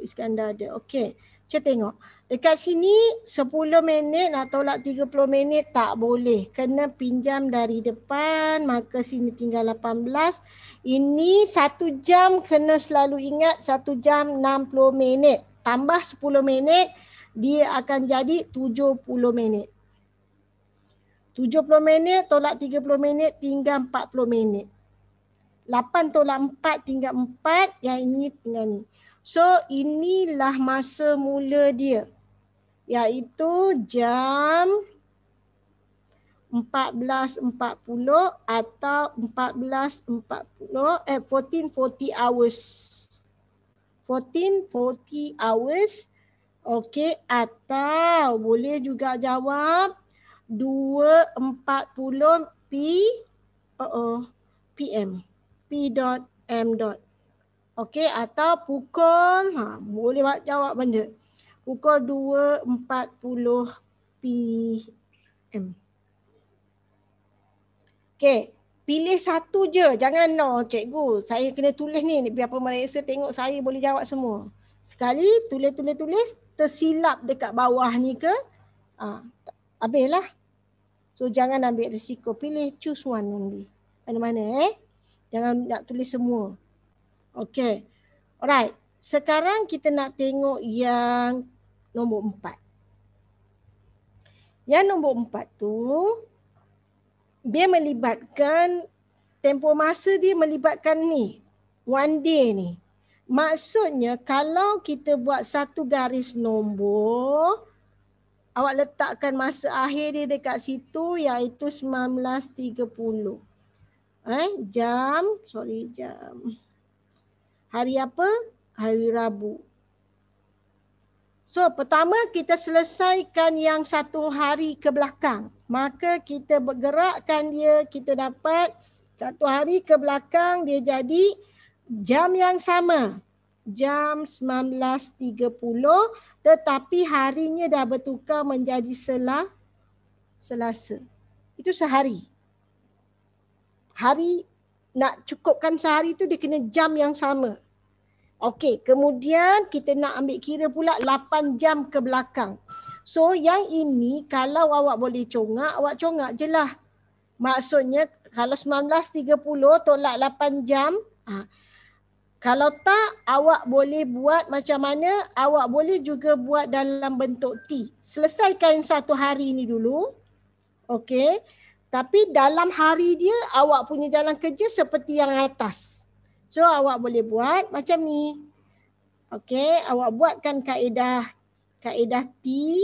Iskandar ada. Okey. Cuba tengok. Dekat sini 10 minit nak tolak 30 minit tak boleh. Kena pinjam dari depan. Maka sini tinggal 18. Ini 1 jam kena selalu ingat 1 jam 60 minit. Tambah 10 minit dia akan jadi 70 minit. 70 minit tolak 30 minit tinggal 40 minit. 8 tolak 4 tinggal 4 yang ini tinggal ni. So inilah masa mula dia iaitu jam 14.40 atau 14.40 eh 14.40 hours. 14.40 hours. okay atau boleh juga jawab 2.40 P uh -oh, PM. P.M. dot. Okey atau pukul ha boleh jawab benda. Pukul 2.40 PM. Okey, pilih satu je. Jangan no cikgu. Saya kena tulis ni biar pemeriksa tengok saya boleh jawab semua. Sekali tulis tulis tulis tersilap dekat bawah ni ke? Ha, lah? So jangan ambil risiko. Pilih choose one only. Mana-mana eh. Jangan nak tulis semua. Okay. Alright. Sekarang kita nak tengok yang nombor empat. Yang nombor empat tu, dia melibatkan tempo masa dia melibatkan ni. One day ni. Maksudnya kalau kita buat satu garis nombor, awak letakkan masa akhir dia dekat situ iaitu 19.30. Eh, jam, sorry jam. Hari apa? Hari Rabu. So pertama kita selesaikan yang satu hari ke belakang. Maka kita bergerakkan dia, kita dapat satu hari ke belakang dia jadi jam yang sama. Jam 19.30 tetapi harinya dah bertukar menjadi selah, selasa. Itu sehari. Hari nak cukupkan sehari itu dia kena jam yang sama. Okey, kemudian kita nak ambil kira pula 8 jam ke belakang. So yang ini kalau awak boleh congak, awak congak je lah. Maksudnya kalau 19.30 tolak 8 jam. Ha. Kalau tak, awak boleh buat macam mana? Awak boleh juga buat dalam bentuk T. Selesaikan satu hari ini dulu. Okey. Tapi dalam hari dia, awak punya jalan kerja seperti yang atas. So awak boleh buat macam ni. Okay, awak buatkan kaedah. Kaedah T.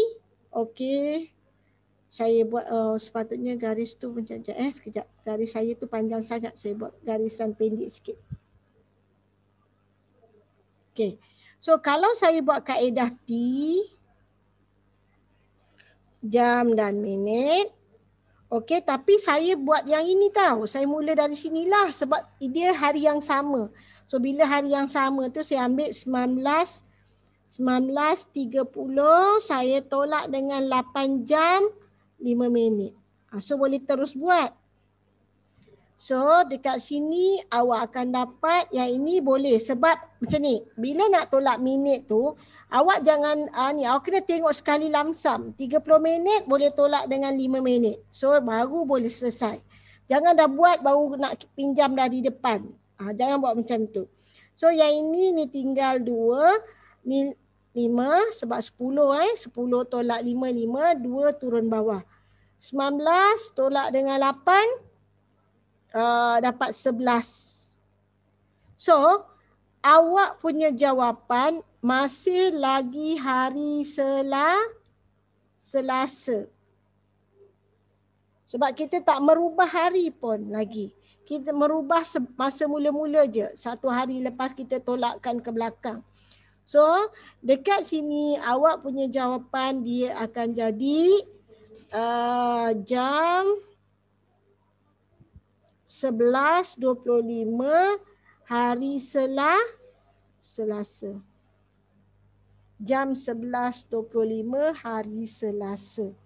Okay. Saya buat uh, sepatutnya garis tu macam je. Eh, sekejap. Garis saya tu panjang sangat. Saya buat garisan pendek sikit. Okay. So kalau saya buat kaedah T. Jam dan minit. Okey tapi saya buat yang ini tahu. Saya mula dari sinilah sebab dia hari yang sama. So bila hari yang sama tu saya ambil 19 19.30 saya tolak dengan 8 jam 5 minit. Ah, so boleh terus buat. So dekat sini awak akan dapat yang ini boleh sebab macam ni bila nak tolak minit tu Awak jangan uh, ni awak kena tengok sekali lamsam 30 minit boleh tolak dengan 5 minit. So baru boleh selesai. Jangan dah buat baru nak pinjam dah di depan. Uh, jangan buat macam tu. So yang ini ni tinggal 2 ni 5 sebab 10 eh 10 tolak 5 5 turun bawah. 19 tolak dengan 8 uh, ah, dapat 11. So awak punya jawapan masih lagi hari sela selasa. Sebab kita tak merubah hari pun lagi. Kita merubah masa mula-mula je. Satu hari lepas kita tolakkan ke belakang. So dekat sini awak punya jawapan dia akan jadi uh, jam 11.25 hari Selah Selasa. Jam 11.25 hari Selasa.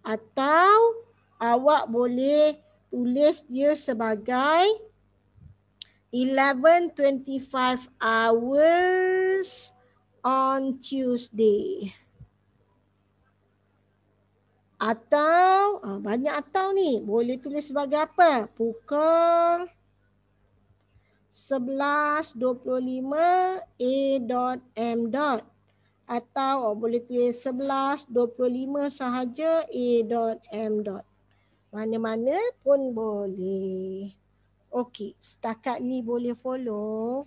Atau awak boleh tulis dia sebagai 11.25 hours on Tuesday. Atau, ah, banyak atau ni. Boleh tulis sebagai apa? Pukul 11.25 A dot M dot atau oh, boleh tulis 11.25 sahaja A dot M dot. Mana-mana pun boleh. Okey, setakat ni boleh follow.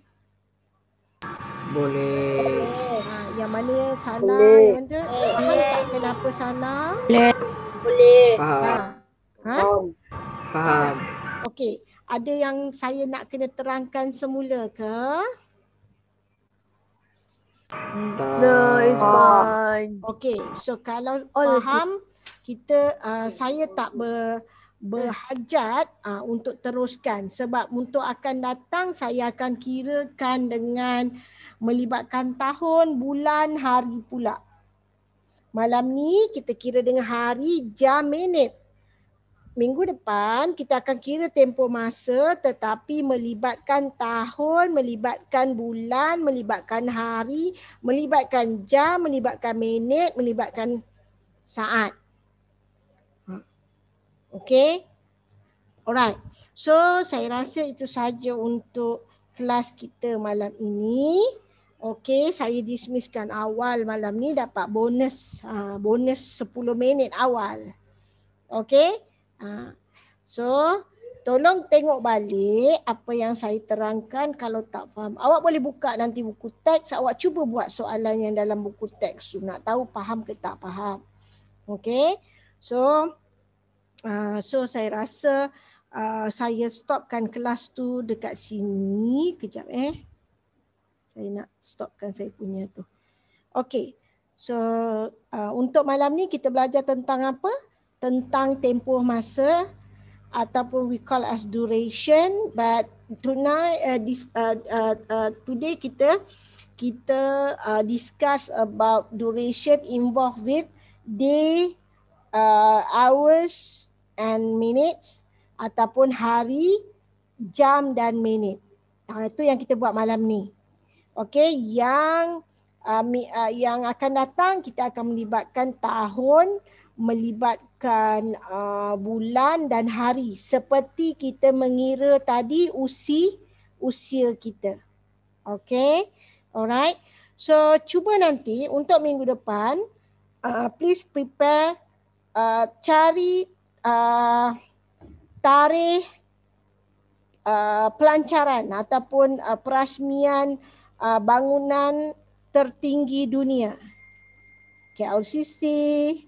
Boleh. Ha, yang mana sana yang tu? Faham tak kenapa sana? Boleh. Boleh. Ha. Ha? Faham. Faham. Okey, ada yang saya nak kena terangkan semula ke? No, it's ah. fine. Okay, so kalau All faham, kita uh, saya tak ber, berhajat uh, untuk teruskan. Sebab untuk akan datang, saya akan kirakan dengan melibatkan tahun, bulan, hari pula. Malam ni kita kira dengan hari, jam, minit minggu depan kita akan kira tempo masa tetapi melibatkan tahun, melibatkan bulan, melibatkan hari, melibatkan jam, melibatkan minit, melibatkan saat. Okay. Alright. So saya rasa itu saja untuk kelas kita malam ini. Okay, saya dismisskan awal malam ni dapat bonus uh, bonus 10 minit awal. Okay. Ha. So, tolong tengok balik apa yang saya terangkan kalau tak faham. Awak boleh buka nanti buku teks. Awak cuba buat soalan yang dalam buku teks tu. Nak tahu faham ke tak faham. Okay. So, uh, so saya rasa uh, saya stopkan kelas tu dekat sini. Kejap eh. Saya nak stopkan saya punya tu. Okay. So, uh, untuk malam ni kita belajar tentang Apa? tentang tempoh masa ataupun we call as duration but tonight uh, this, uh, uh, uh, today kita kita uh, discuss about duration involved with day uh, hours and minutes ataupun hari jam dan minit ah, itu yang kita buat malam ni okey yang uh, uh, yang akan datang kita akan melibatkan tahun melibatkan uh, bulan dan hari seperti kita mengira tadi usi usia kita. Okay. Alright. So cuba nanti untuk minggu depan uh, please prepare uh, cari uh, tarikh uh, pelancaran ataupun uh, perasmian uh, bangunan tertinggi dunia. KLCC, okay,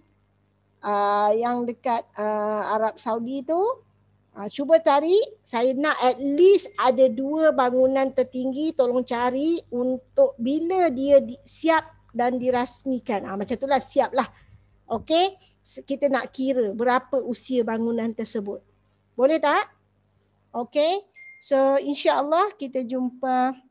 uh, yang dekat uh, Arab Saudi tu uh, cuba cari saya nak at least ada dua bangunan tertinggi tolong cari untuk bila dia di, siap dan dirasmikan uh, macam itulah siap lah okay kita nak kira berapa usia bangunan tersebut boleh tak okay so insyaallah kita jumpa